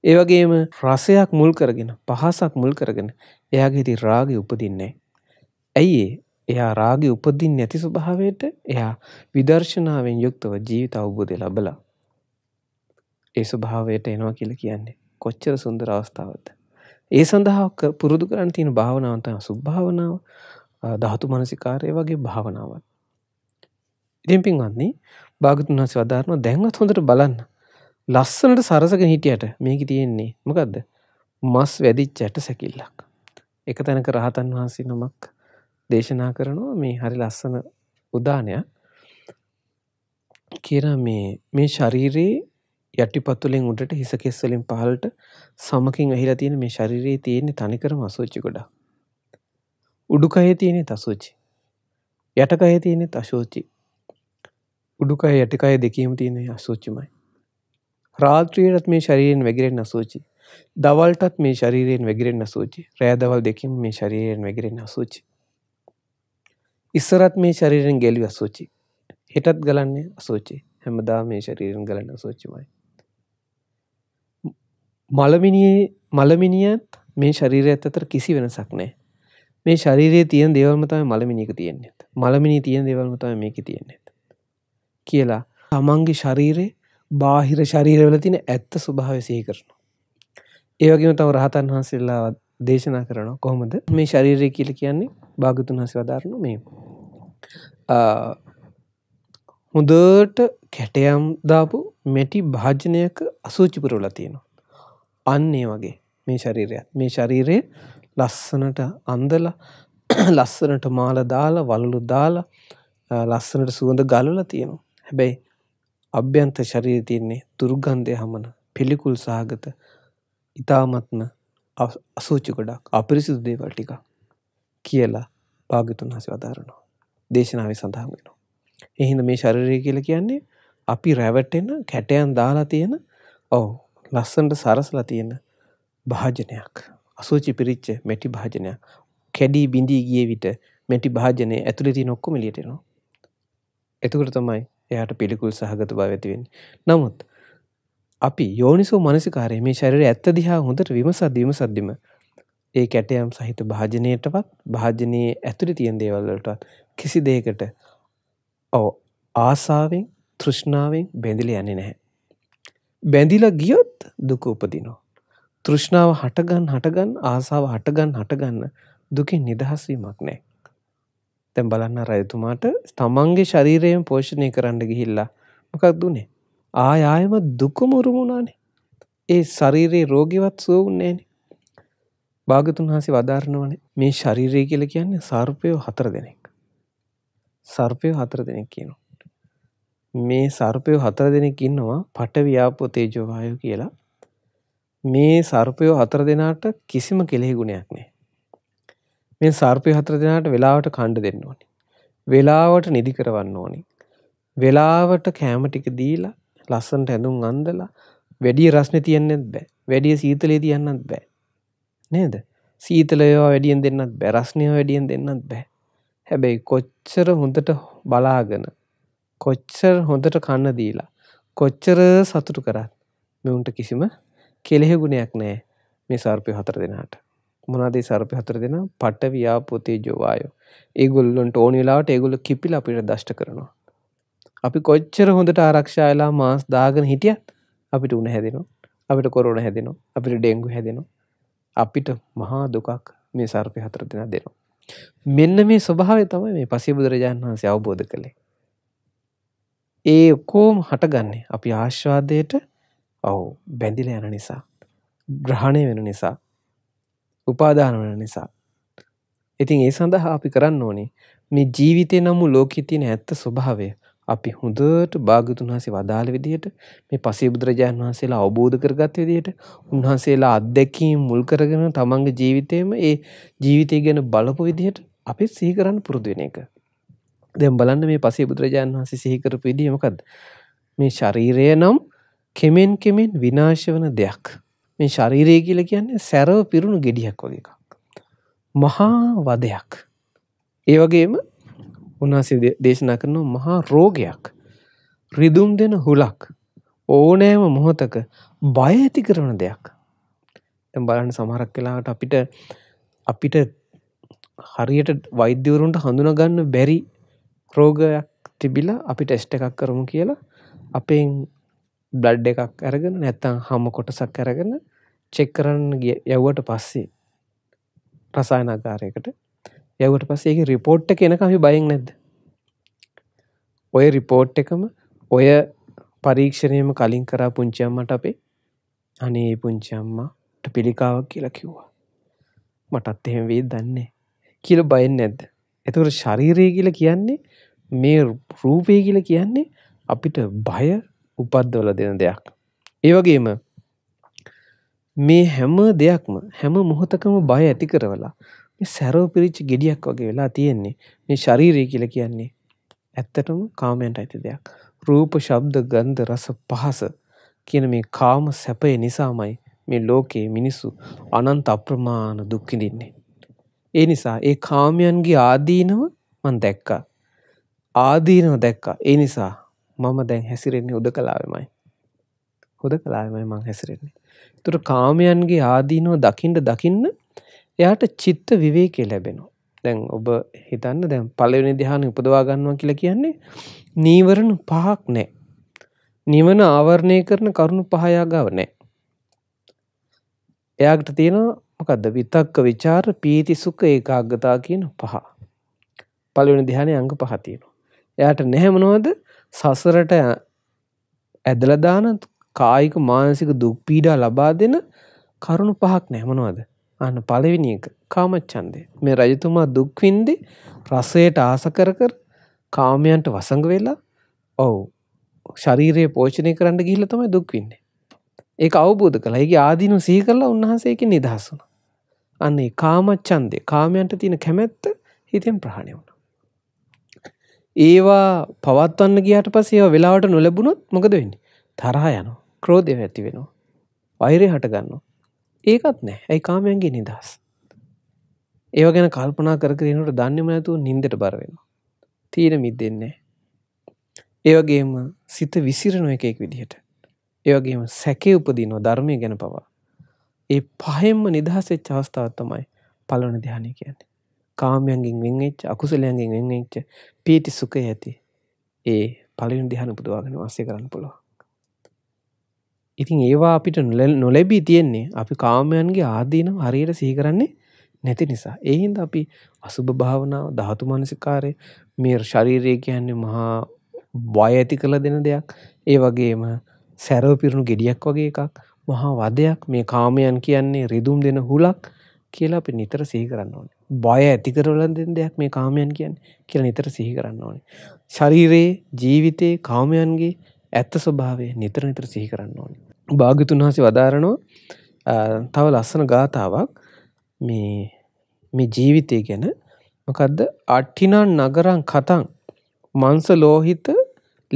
ඒ වගේම රසයක් මුල් කරගෙන පහසක් මුල් කරගෙන එයාගේ හිති රාගය උපදින්නේ. ඇයි එයා රාගය උපදින්නේ නැති ස්වභාවයට එයා විදර්ශනාවෙන් යුක්තව ජීවිත අවබෝධය ලබලා ඒ ස්වභාවයට එනවා කියලා කියන්නේ. කොච්චර සුන්දර අවස්ථාවක්ද. ඒ සඳහා පුරුදු කරන්න තියෙන භාවනාවන් තමයි සුභාවනාව, ධාතු මනසිකාරය වගේ භාවනාවන්. ඉතින් පින්වත්නි, භාගතුන් වහන්සේ වදාරනවා දැන්වත් හොඳට බලන්න. ලස්සනට සරසගෙන හිටියට මේකේ තියෙන්නේ මොකද්ද? මස් වැදිච්ච ඇට සැකිල්ලක්. එක තැනක රහතන් වහන්සේ නමක් දේශනා කරනවා මේ හරි ලස්සන උදානයක්. කියන මේ මේ ශරීරයේ යටිපතුලෙන් උඩට හිස කෙස් වලින් පහළට සමකින් ඇහිලා තියෙන මේ ශරීරයේ තියෙන තනිකරම අසුචි ගොඩක්. උඩුකයේ තියෙන තසුචි. යටකයේ තියෙන තසුචි. උඩුකය යටිකය දෙකේම තියෙන අසුචිමයි. රාත්‍රියටත් මේ ශරීරයෙන් වැගිරෙන අසුචි. දවල්ටත් මේ ශරීරයෙන් වැගිරෙන අසුචි. රෑ දවල් දෙකම මේ ශරීරයෙන් වැගිරෙන අසුචි. ඉස්සරත් මේ ශරීරයෙන් ගැලි අසුචි. හෙටත් ගලන්නේ අසුචි. හැමදාම මේ ශරීරයෙන් ගලන අසුචිමයි. මළමිනියේ මළමිනියත් මේ ශරීරයත් අතර කිසි වෙනසක් නෑ මේ ශරීරයේ තියන් දෙවල්මතම මළමිනික තියෙන්නේ මළමිනි තියන් දෙවල්මතම මේක තියෙන්නේ කියලා තමන්ගේ ශරීරයේ බාහිර ශරීරවල තින ඇත්ත ස්වභාව සිහි කරන. ඒවගේම තව රහතන් වහන්සේල්ලා දේශනා කරන කොහොමද මේ ශරීරය කියල කියන්නේ භාගතුන් හස වදාරනු මේ හොදට කැටයම් දාපු මැටි භාජනයක අසූචිපුරවල තියෙනවා. අන්නේ වගේ මේ ශරීරයත් මේ ශරීරයේ ලස්සනට අන්දලා ලස්සනට මාල දාලා වලලු දාලා ලස්සනට සුවඳ ගලවලා තියෙනවා. හැබැයි අභ්‍යන්ත ශරීරය තියෙන්නේ දුර්ගන්ධය හමන පිළිකුල් සහගත ඊ타මත්ම අසුචි ගොඩක් අපිරිසිදු දේවල් ටිකක් කියලා භාග්‍යතුන් හසේ වදාරනවා. දේශනාවේ සඳහන් වෙනවා. එහෙනම් මේ ශරීරය කියලා කියන්නේ අපි රැවටෙන කැටයන් දාලා තියෙන ඔව් ලස්සනට සරසලා තියෙන භාජනයක්. අසුචි පිරිච්ච මෙටි භාජනයක්. කැඩී බිඳී ගිය විට මෙටි භාජනය ඇතුළේ තියෙන ඔක්කොම එළියට එනවා. එතකොට තමයි එයාට පිළිකුල් සහගත බව ඇති වෙන්නේ. නමුත් අපි යෝනිසෝ මනසිකාරයේ මේ ශරීරය ඇත්ත දිහා හොඳට විමසද්දි විමසද්දිම ඒ කැටයම් සහිත භාජනයටවත් භාජනයේ ඇතුළේ තියෙන දේවල් වලටවත් කිසි දෙයකට ඔව් ආසාවෙන් තෘෂ්ණාවෙන් බැඳිලා යන්නේ නැහැ. බැඳිලා ගියොත් දුක උපදිනවා. තෘෂ්ණාව හටගන්න හටගන්න ආසාව හටගන්න හටගන්න දුකෙන් නිදහස් වීමක් නැහැ. දැන් බලන්න රයතුමාට තමන්ගේ ශරීරයෙන් පෝෂණය කරන්න ගිහිල්ලා මොකක්ද උනේ? ආය ආයම දුකම උරුමුණානේ. ඒ ශරීරේ රෝගීවත් සුව උන්නේ නැහනේ. භාගතුන් හාසි වදාරනවනේ මේ ශරීරය කියලා කියන්නේ සර්පය හතර දෙනෙක්. සර්පය හතර දෙනෙක් කියනවා. මේ සර්පයෝ හතර දෙනෙක් ඉන්නවා පඨවි ආපෝ තේජෝ වායෝ කියලා. මේ සර්පයෝ හතර දෙනාට කිසිම කෙලෙහි ගුණයක් නැහැ. මේ සර්පයෝ හතර දෙනාට වෙලාවට කණ්ඩ දෙන්න ඕනේ. වෙලාවට නිදි කරවන්න ඕනේ. වෙලාවට කෑම ටික දීලා ලස්සනට ඇඳුම් අඳලා වැඩි රස්නේ තියන්නෙත් බෑ. වැඩි සීතලේ තියන්නත් බෑ. නේද? සීතලය වැඩියෙන් දෙන්නත් බෑ. රස්නේ වැඩියෙන් දෙන්නත් බෑ. හැබැයි කොච්චර හොඳට බලාගෙන කොච්චර හොඳට කන්න දීලා. කොච්චර සතුටු කරත් මෙවුන්ට කිසිම කෙලෙහිගුණයක් නෑ මේ සර්පය හතර දෙෙනට මොනදේ සර්පය හතර දෙෙන පට ව්‍යාපෝතය ජෝවායෝ ඒගුල්ලොන්ට ඕනිලාට ඒගුල කිපිල අපිට දෂ්ට කරනවා. අපි කොච්චර හොඳට ආරක්ෂායලා මාස් දාගෙන හිටියත් අපිට උන හැදෙනවා අපිට කොරුණ හැදෙනවා අපිට ඩෙංගු හැදෙනවා අපිට මහා දුකක් මේ සර්පය හතර දෙෙන දෙනවා. මෙන්න මේ ස්වභාවය තමයි මේ පසේ බුදුරජාණන් වහන්සේ අවබෝධ කළේ ඒ ඔක්කෝම හටගන්නේ අපි ආශ්වාදයට ඔව් බැඳිල යන නිසා. ග්‍රහණය වෙන නිසා. උපාදාන වන නිසා. ඉතින් ඒ සඳහා අපි කරන්න ඕනේ මේ ජීවිතය නමු ලෝකෙ තියෙන ඇත්ත ස්වභාවය අපි හොඳට භාගතුන් වහන්සේ වදාළ විදිහට මේ පසේ බුදුරජාණන් වහන්සේලා අවබෝධ කරගත් විදිහට උන්වහන්සේලා අත්දැකීම් මුල් කරගෙන තමන්ගේ ජීවිතේම ඒ ජීවිතය ගැන බලපු විදිහට අපි සිහි කරන්න පුරුදු වෙන එක. දැම් බලන්න මේ පසේ බුදුරජාණන් වහන්සේ සිහිකර පිදීමකද මේ ශරීරය නම් කෙමෙන් කෙමෙන් විනාශ වන දෙයක් මේ ශරීරය කියල කියන්නේ සැරව පිරුණු ගෙඩියක් වගේ එකක් මහා වදයක් ඒ වගේම උන්වහන්සේ දේශනා කරන මහා රෝගයක් රිදුම් දෙන හුලක් ඕනෑම මොහොතක බය ඇති කරන දෙයක් දැන් බලන්න සමහරක් වෙලාවට අපිට අපිට හරියට වෛද්‍යවරුන්ට හඳුනා ගන්න බැරි රෝගයක් තිබිලා අපි ටෙස්ට් එකක් කරමු කියලා අපෙන් බ්ලඩ් එකක් අරගෙන නැත්තම් හම කොටසක් අරගෙන චෙක් කරන්න ගිය යව්වට පස්සේ රසායනාකාරයකට යවට පස්සේ ඒක රිපෝට් එක එනක අපි බයෙන් නැද්ද ඔය රිපෝට් එකම ඔය පරීක්ෂණයම කලින් කරා පුංචියම්මට අපේ අනේ පුංචි අම්මාට පිළිකාවක් කියලා කිව්වා මටත් එහෙම වේ දන්නේ කියල බයෙන් නැද්ද එතුකට ශරීරය කියල කියන්නේ මේ රූපය කියල කියන්නේ අපිට බය උපද්දවල දෙන දෙයක්. ඒවගේම මේ හැම දෙයක්ම හැම මොහොතකම බය ඇති කරවලා සැරෝ පිරිච්ච ගෙඩියක් වගේ වෙලා තියෙන්නේ මේ ශරීරය කියල කියන්නේ ඇත්තටම කාමයන්ට ඇති දෙයක්. රූප ශබ්ද ගන්ධ රස පහස කියන මේ කාම සැපය නිසාමයි මේ ලෝකයේ මිනිස්සු අනන්ත අප්‍රමාණ දුක්කිඳින්නේ. ඒ නිසා ඒ කාමයන්ගේ ආදීනව මන් දැක්කා ආදීනව දැක්කා. ඒ නිසා මම දැන් හැසිරෙන්නේ උදකලාවෙමයි. හුදකලාවෙමයි මං හැසිරෙන්නේ. ඒතර කාමයන්ගේ ආදීනව දකින්න දකින්න එයාට චිත්ත විවේකේ ලැබෙනවා. දැන් ඔබ හිතන්න දැන් පළවෙනි ධ්‍යානෙ උපදවා ගන්නවා කියලා කියන්නේ නීවරණ පහක් නැහැ. නිවන ආවරණය කරන කරුණු පහ යාගව නැහැ. එයාට තියෙනවා මොකද්ද? විතක්ක, ਵਿਚාර, පීති, සුඛ, ඒකාග්‍රතාව කියන පහ. පළවෙනි ධ්‍යානෙ අංග පහ තියෙනවා. එයාට නැහැ මොනවද සසරට ඇදලා දාන කායික මානසික දුක් පීඩා ලබා දෙන කරුණු පහක් නැහැ මොනවද? අන්න පළවෙනි එක කාමච්ඡන්දය. මේ රජතුමා දුක් විඳි රසයට ආස කර කර කාමයන්ට වසඟ වෙලා ඔව් ශරීරය පෝෂණය කරන්න ගිහිල්ලා තමයි දුක් විඳින්නේ. ඒක අවබෝධ කළා. ඒකේ ආදීනු සිහි කළා උන්වහන්සේ ඒකෙන් නිදහස් වුණා. අන්න ඒ කාමච්ඡන්දේ කාමයන්ට තියෙන කැමැත්ත හිතෙන් ප්‍රහාණය වුණා. ඒවා පවත්වන්න ගියට පස් ඒ වෙලාවට නොලැබුණොත් මොකද වෙන්නේ තරහා යන ක්‍රෝධය ඇති වෙනවා. වෛරය හටගන්න. ඒකත් නෑ ඇයි කාමයන්ගේ නිදහස්. ඒව ගැන කල්පනා කරකරනට දන්නම ඇතුව නින්දට බරවෙනවා. තීර මිත් දෙන්නේ. ඒවගේම සිත විසිරණ එකෙක් විදිහට. ඒවගේම සැකේ උපදිනෝ ධර්මය ගැන පවා. ඒ පහෙම්ම නිදහසෙච් අවස්ථාවත්තමයි පලවන දිහානය කියන්නේ. කාමයන්ගෙන් වෙන් වෙච්ච අකුසලයන්ගෙන් වෙන් වෙච්ච පීති සුඛය ඇති ඒ පළවෙනි ධ්‍යාන උපදවාගෙන වාසය කරන්න පුළුවන්. ඉතින් ඒවා අපිට නොලැබී තියෙන්නේ අපි කාමයන්ගේ ආදීනව හරියට සිහි කරන්නේ නැති නිසා. ඒ හින්දා අපි අසුභ භාවනාව ධාතු මනසිකාරය මේ ශරීරය කියන්නේ මහා බය ඇති කළ දෙන දෙයක්. ඒ වගේම සැරව පිරුණු ගෙඩියක් වගේ එකක් මහා වදයක් මේ කාමයන් කියන්නේ රිදුම් දෙන හුලක් කියලා අපි නිතර සිහි කරන්න ඕනේ. බය ඇති කරවල දෙන දෙයක් මේ කාමයන් කියන්නේ කියලා නිතර සිහි කරන්න ඕනේ. ශරීරයේ ජීවිතයේ කාමයන්ගේ ඇත්ත ස්වභාවය නිතර නිතර සිහි කරන්න ඕනේ. භාග්‍යතුන් වහන්සේ වදාරනවා තව ලස්සන ගාතාවක් මේ මේ ජීවිතය ගැන මොකද්ද අට්ඨිනං නගරං කතං මංස ලෝහිත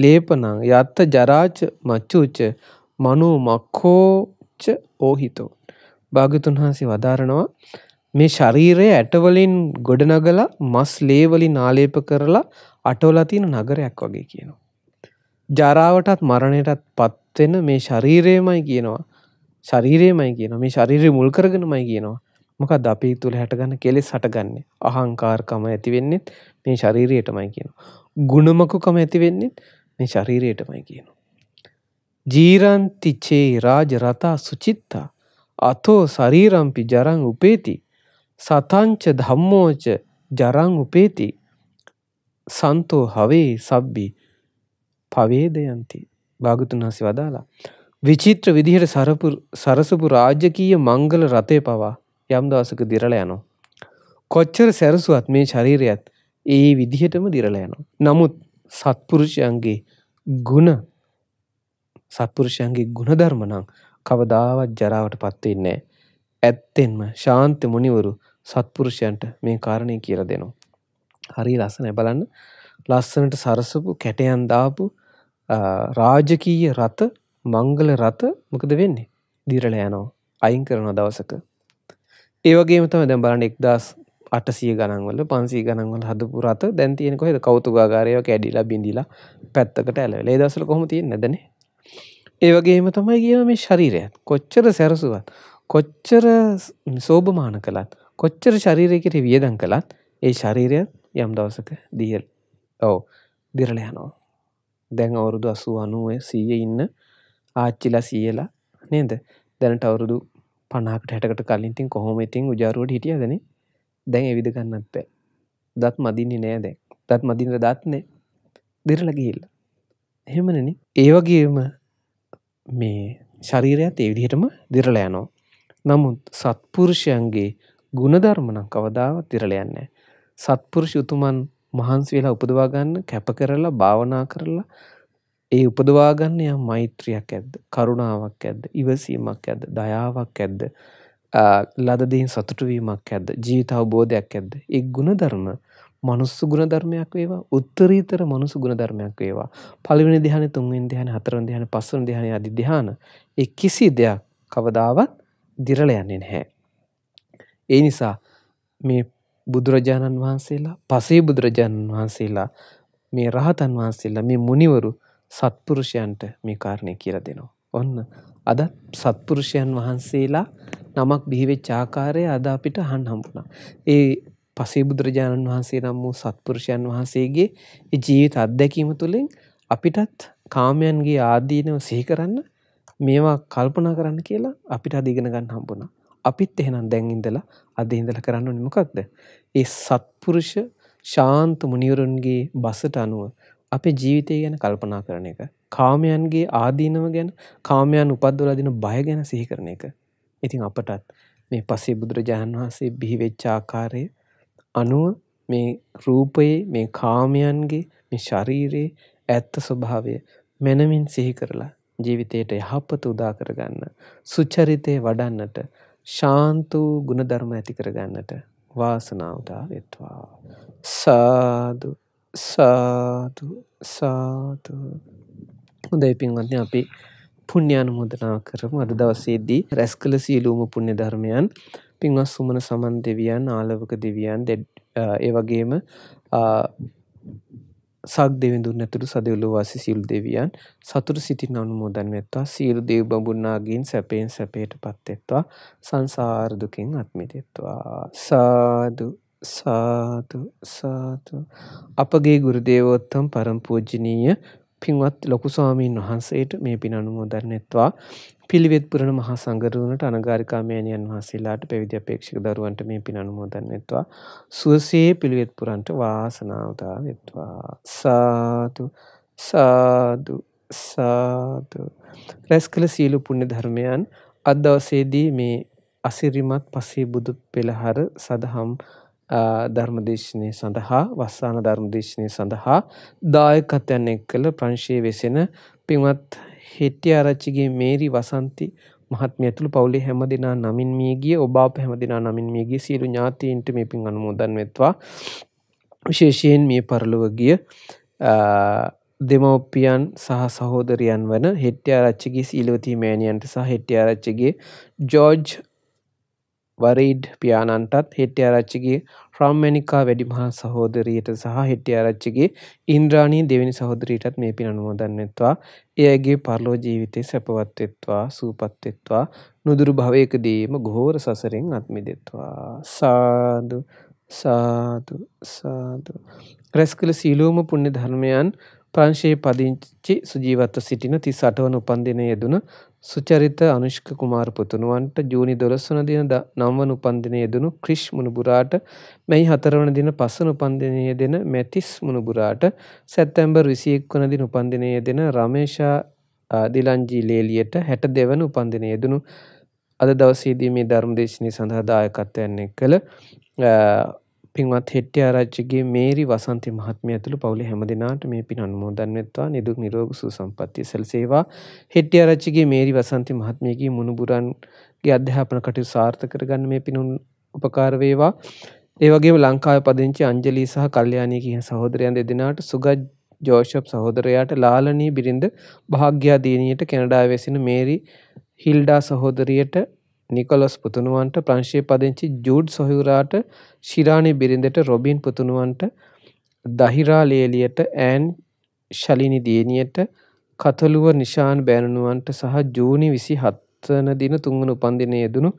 ලේපනං යත්ත ජරාච මච්චුච මනෝ මක්ඛෝච ඕහිතෝ භාග්‍යතුන් වහන්සේ වදාරනවා මේ ශරීරය ඇටවලින් ගොඩනගලා මස් ලේවලින් ආලේප කරලා අටවලා තියෙන නගරයක් වගේ කියනවා. ජරාවටත් මරණයටත් පත්වෙන මේ ශරීරයමයි කියනවා. ශරීරයමයි කියන මේ ශරීරය මුල් කරගෙනමයි කියනවා. මොක දපී තුළ හැටගන්න කෙලෙස් හටගන්නේ අහංකාර්කම ඇතිවෙන්නෙත් මේ ශරීරයටමයි කියනවා. ගුණමකුකම ඇතිවෙන්නෙත් මේ ශරීරයටමයි කියනවා. ජීරන්තිචේ රාජ රතා සුචිත්තා අතෝ සරීරම්පි ජරං උපේති සතංච ධම්මෝච ජරං උපේති සන්තෝ හවේ සබ්බි පවේදයන්ති භාගතුන් වහන්සේ වදාලා විචිත්‍ර විදිහට සරසපු රාජකීය මංගල රතේ පවා යම් දවසක දිරලා යනවා කොච්චර සැරසුවත් මේ ශරීරයත් ඒ විදිහටම දිරලා යනවා නමුත් සත්පුරුෂයන්ගේ ගුණ සත්පුරුෂයන්ගේ ගුණධර්ම නම් කවදාවත් ජරාවට පත්වෙන්නේ ඇත්තෙන්ම ශාන්ත මුනිවරු සත්පුරුෂයන්ට මේ කාරණය කියලා දෙනවා. හරි ලස්සනයි බලන්න. ලස්සනට සරසපු කැටයන් දාපු රාජකීය රත මංගල රත මොකද වෙන්නේ? දිරලා යනවා. අයින් කරන දවසක. ඒ වගේම තමයි දැන් බලන්න 1800 ගණන්වල 500 ගණන්වල හදපු රත දැන් තියෙන කොහෙද? කෞතුකාගාරයක ඇඩිලා බිඳිලා පැත්තකට ඇලවෙලා. ඒ දවස්වල කොහොම තියෙන්නේ නැදනේ? ඒ වගේම තමයි කියන මේ ශරීරයත්. කොච්චර සැරසුවත් කොච්චර සෝභමාන කළත් කොච්චර ශරීරයකට වියදන් කළත් ඒ ශරීරය යම් දවසක දියල් ඔව දිරල යනවා දැන් අවුරුදු අසු අනුවය සීය ඉන්න ආච්චිලා සියලා නේද දැනට අවුරුදු පනාකට හැටකට කලින්තින් කොහොම ඉතින් උජාරුවට හිටියදන දැන් එවිද ගන්නත් බෑ දත් මදින්නේ නෑ දැන් දත් මදින්ද දත්නේ දෙරල ගිහිල්ල එහෙමනන ඒවගේම මේ ශරීරයත් ඒවිදිහටම දිරලෑනෝ නමුත් සත්පුරුෂයන්ගේ ಗುණධර්ම නම් කවදාවත් ඉරලා යන්නේ නැහැ. සත්පුරුෂ උතුමන් මහන්සි වෙලා උපදවා ගන්න කැප කරලා භාවනා කරලා ඒ උපදවා ගන්න යම් මෛත්‍රියක් ඇද්ද? කරුණාවක් ඇද්ද? ඉවසීමක් ඇද්ද? දයාවක් ඇද්ද? ලද දෙයින් සතුටු වීමක් ඇද්ද? ජීවිත අවබෝධයක් ඇද්ද? ඒ ಗುಣධර්ම මනුස්ස ගුණධර්මයක් වේවා, උත්තරීතර මනුස්ස ගුණධර්මයක් වේවා. පළවෙනි ධ්‍යානෙ, තුන්වෙනි ධ්‍යානෙ, හතරවෙනි ධ්‍යානෙ, පස්වෙනි ධ්‍යානෙ ආදී ධ්‍යාන ඒ කිසි දෙයක් කවදාවත් දිරලා යන්නේ නැහැ. ඒ නිසා මේ බුදුරජාණන් වහන්සේලා පසේ බුදුරජාණන් වහන්සේලා මේ රහතන් වහන්සේලා මේ මුනිවරු සත්පුරුෂයන්ට මේ කාරණය කියලා දෙනවා. ඔන්න අදත් සත්පුරුෂයන් වහන්සේලා නමක් බිහිවෙච්ච ආකාරය අද අපිට අහන්න හම්බුණා. ඒ පසේ බුදුරජාණන් වහන්සේ නම් වූ සත්පුරුෂයන් වහන්සේගේ ජීවිත අත්දැකීම තුළින් අපිටත් කාමයන්ගේ ආදීනව සිහි කරන්න මේවා කල්පනා කරන්න කියලා අපිට අද ඉගෙන ගන්න හම්බුණා. අපිත් එහෙනම් දැන් ඉඳලා අද ඉඳලා කරන්න ඕනේ මොකක්ද? ඒ සත්පුරුෂ ශාන්ත මුනිවරුන්ගේ බසට අනුව අපේ ජීවිතය ගැන කල්පනා කරන එක. කාමයන්ගේ ආදීනව ගැන කාමයන් උපද්දවලා දෙන බය ගැන සිහි කරන එක. ඉතින් අපටත් මේ පසේ බුදුරජාණන් වහන්සේ බිහි වෙච්ච ආකාරය අනුව මේ රූපයේ මේ කාමයන්ගේ මේ ශරීරයේ ඇත්ත ස්වභාවය මනමින් සිහි කරලා ජීවිතයට යහපත උදා කරගන්න සුචරිතේ වඩන්නට ශාන්ත වූ ගුණධර්ම ඇති කරගන්නට වාසනාවදා වෙත්වා. සාදු සාදු සාතු හොඳයි පින්වත්නි අපි පුණ්‍යානුමෝදනා කරමු අද දවසේදී රැස් කළ සියලුම පුණ්‍ය ධර්මයන් පින්වත් සුමන සමන් දෙවියන් ආලවක දෙවියන් ඒ වගේම සක් දෙවිඳුන් ඇතුළු සදෙව්ලෝ වාසී සියලු දෙවියන් සතුට සිතින් අනුමෝදන් වෙත්වා සියලු දේව් බඹුන්නාගින් සැපයෙන් සැපයටපත් වෙත්වා සංසාර දුකෙන් අත් මිදෙත්වා සාදු සාදු සාදු අපගේ ගුරු දේවෝත්තම පරම පූජනීය පින්වත් ලොකු ස්වාමීන් වහන්සේට මේ පින අනුමෝදන්වත්වා පිළිවෙත් පුරන මහා සංඝරුවනට අනගාരികා මෑණියන් වහන්සේලාට පැවිදි අපේක්ෂක දරුවන්ට මේ පින අනුමෝදන්වත්වා සුවසේ පිළිවෙත් පුරන්ට වාසනාව දාවත්වා සාදු සාදු සාදු රැස්කල සීල පුණ්‍ය ධර්මයන් අද දවසේදී මේ අසිරිමත් පසේ බුදු පෙළහර සදහම් ධර්මදේශනය සඳහා වස්සාන ධර්මදේශනය සඳහා දායකත්වයන් එක්කළ ප්‍රංශයේ වෙසෙන පින්වත් හෙට්ටිආරච්චිගේ මේරි වසන්ති මහත්මිය ඇතුළු පවුලේ හැම දෙනා නමින් මිය ගිය ඔබ අප හැම දෙනා නමින් මිය ගිය සියලු ඥාතීන්ට මේ පින් අනුමෝදන් වෙත්වා විශේෂයෙන් මිය පරලොව ගිය දෙමව්පියන් සහ සහෝදරයන් වන හෙට්ටිආරච්චිගේ සීලවතී මෑණියන්ට සහ හෙට්ටිආරච්චිගේ ජෝර්ජ් වරීඩ් පියාණන්ටත් හෙට්ටිආරච්චිගේ රම්මැනිකා වැඩිමහල් සහෝදරියට සහ හෙට්ටිආරච්චිගේ ඉන්ද්‍රාණී දෙවැනි සහෝදරියටත් මේ පින් අනුමෝදන් වෙත්වා. එයගේ පරලෝ ජීවිතේ සැපවත් වෙත්වා, සූපත් වෙත්වා, නුදුරු භවයකදීම ඝෝර සසරෙන් අත් මිදෙත්වා. සාදු සාදු සාදු. රැස්කල සීලෝම පුණ්‍ය ධර්මයන් ප්‍රංශයේ පදිංචි සුජීවත්ව සිටින 38 වන උපන්දිනයේ යෙදුන සුචරිත අනුෂ්ක කුමාර පුතුණුවන්ට ජූනි 12 වන දින 9 වන උපන්දිනයේ යෙදුණු ක්‍රිෂ් මුණුබුරාට මැයි 4 වන දින 5 වන උපන්දිනයේ යෙදෙන මැතිස් මුණුබුරාට සැප්තැම්බර් 21 වන දින උපන්දිනයේ යෙදෙන රමේෂා දිලංජී ලේලියට 62 වන උපන්දිනයේ යෙදුණු අද දවසේදී මේ ධර්මදේශනය සඳහා දායකත්වයෙන් කළ පින්වත් හෙට්ටිය ආරච්චිගේ මේරි වසන්ති මහත්මිය ඇතුළු පවුලේ හැම දෙනාට මේ පින් අනුමෝදන් වෙත්වා නිදුක් නිරෝගී සුවසම්පන්නිය සැලසේවා හෙට්ටිය ආරච්චිගේ මේරි වසන්ති මහත්මියගේ මුණුබුරන්ගේ අධ්‍යාපන කටයුතු සාර්ථක කරගන්න මේ පින් උපකාර වේවා ඒ වගේම ලංකාවේ පදිංචි අංජලි සහ කල්යාණී කියන සහෝදරයන් දෙදෙනාට සුගත් ජෝෂප් සහෝදරයාට ලාලනී බිරිඳ භාග්‍යා දීනියට කැනඩාවේ සිටින මේරි හිල්ඩා සහෝදරියට නිකොලස් පුතුණුවන්ට ප්‍රංශයේ පදිංචි ජූඩ් සොහයුරාට ශිරාණි බිරිඳට රොබින් පුතුණුවන්ට දහිරා ලේලියට ඈන් ශලිනි දියණියට කතලුව නිශාන් බෑණනුවන්ට සහ ජූනි විසි හත්වන දින තුන්වන උපන්දිනය යෙදුණු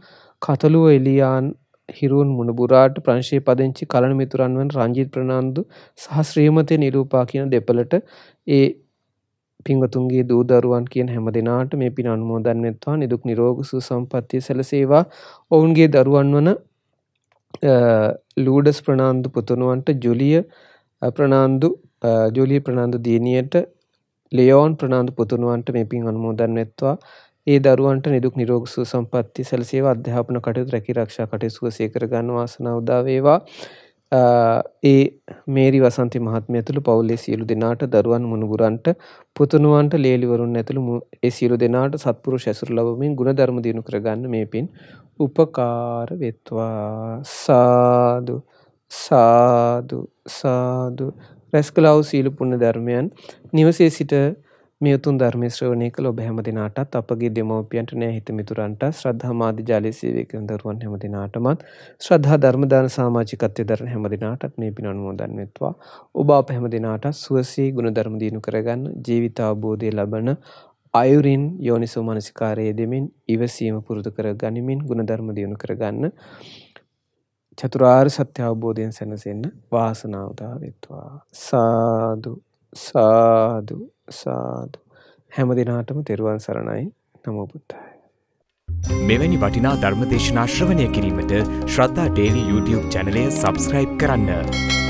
කතලුව එලියාන් හිරුවන් මුණබුරාට ප්‍රංශයේ පදිංචි කලන මිතුරන් වන් රංජිත් ප්‍රනාන්දු සහ ශ්‍රීමතය නිරූපා කියන දෙපලට ඒ පින්වතුන්ගේ දූ දරුවන් කියන හැම දෙනාට මේ පින් අනුමෝදන් වෙත්වා නිදුක් නිරෝගී සුව සම්පන්නිය සැලසේවා ඔවුන්ගේ දරුවන් වන ලූඩස් ප්‍රනාන්දු පුතුණුවන්ට ජුලිය ප්‍රනාන්දු ජුලිය ප්‍රනාන්දු දියණියට ලියෝන් ප්‍රනාන්දු පුතුණුවන්ට මේ පින් අනුමෝදන් වෙත්වා ඒ දරුවන්ට නිදුක් නිරෝගී සුව සම්පන්නිය සැලසේවා අධ්‍යාපන කටයුතු රැකී ආරක්ෂා කටයුතු සුවසේ කර ගන්න වාසනාව උදා වේවා ඒ මේරි වසන්ති මහත්මිය ඇතුළු පවුලේ සියලු දෙනාට දරුවන් මුණුබුරන්ට පුතණුවන්ට ලේලිවරුන් ඇතුළු ඒ සියලු දෙනාට සත්පුරුෂ ඇසුරු ලැබමින් ಗುಣධර්ම දිනු කරගන්න මේ පින් උපකාර වෙත්වා සාදු සාදු සාදු රැස්කලා වූ සීල පුණ්‍ය ධර්මයන් නිවසේ සිට මේ උතුම් ධර්මයේ ශ්‍රවණය කළ ඔබ හැම දිනාටත් අපගේ දෙමෝපියන්ට නෑ හිත මිතුරන්ට ශ්‍රද්ධා මාධ්‍ය ජාලයේ සේවය කරන දරුවන් හැම දිනාටමත් ශ්‍රද්ධා ධර්ම දාන සමාජිකත්වයේ දරන හැම දිනාටත් මේ පින අනුමෝදන් වෙත්වා ඔබ අප හැම දිනාට සුවසේ ගුණ ධර්ම දිනු කරගන්න ජීවිත අවබෝධය ලබන අයුරින් යෝනිසෝ මනසිකාරයේ දෙමින් ඉවසීම පුරුදු කර ගනිමින් ගුණ ධර්ම දිනු කරගන්න චතුරාර්ය සත්‍ය අවබෝධයෙන් සැනසෙන්න වාසනාවදා වෙත්වා සාදු සාදු සාදු. හැම දිනාටම තෙරුවන් සරණයි. නමෝ බුද්දාය. මෙවැනි වටිනා ධර්මදේශනා ශ්‍රවණය කිරීමට ශ්‍රද්ධා ඩේලි YouTube චැනලය සබස්ක්‍රයිබ් කරන්න.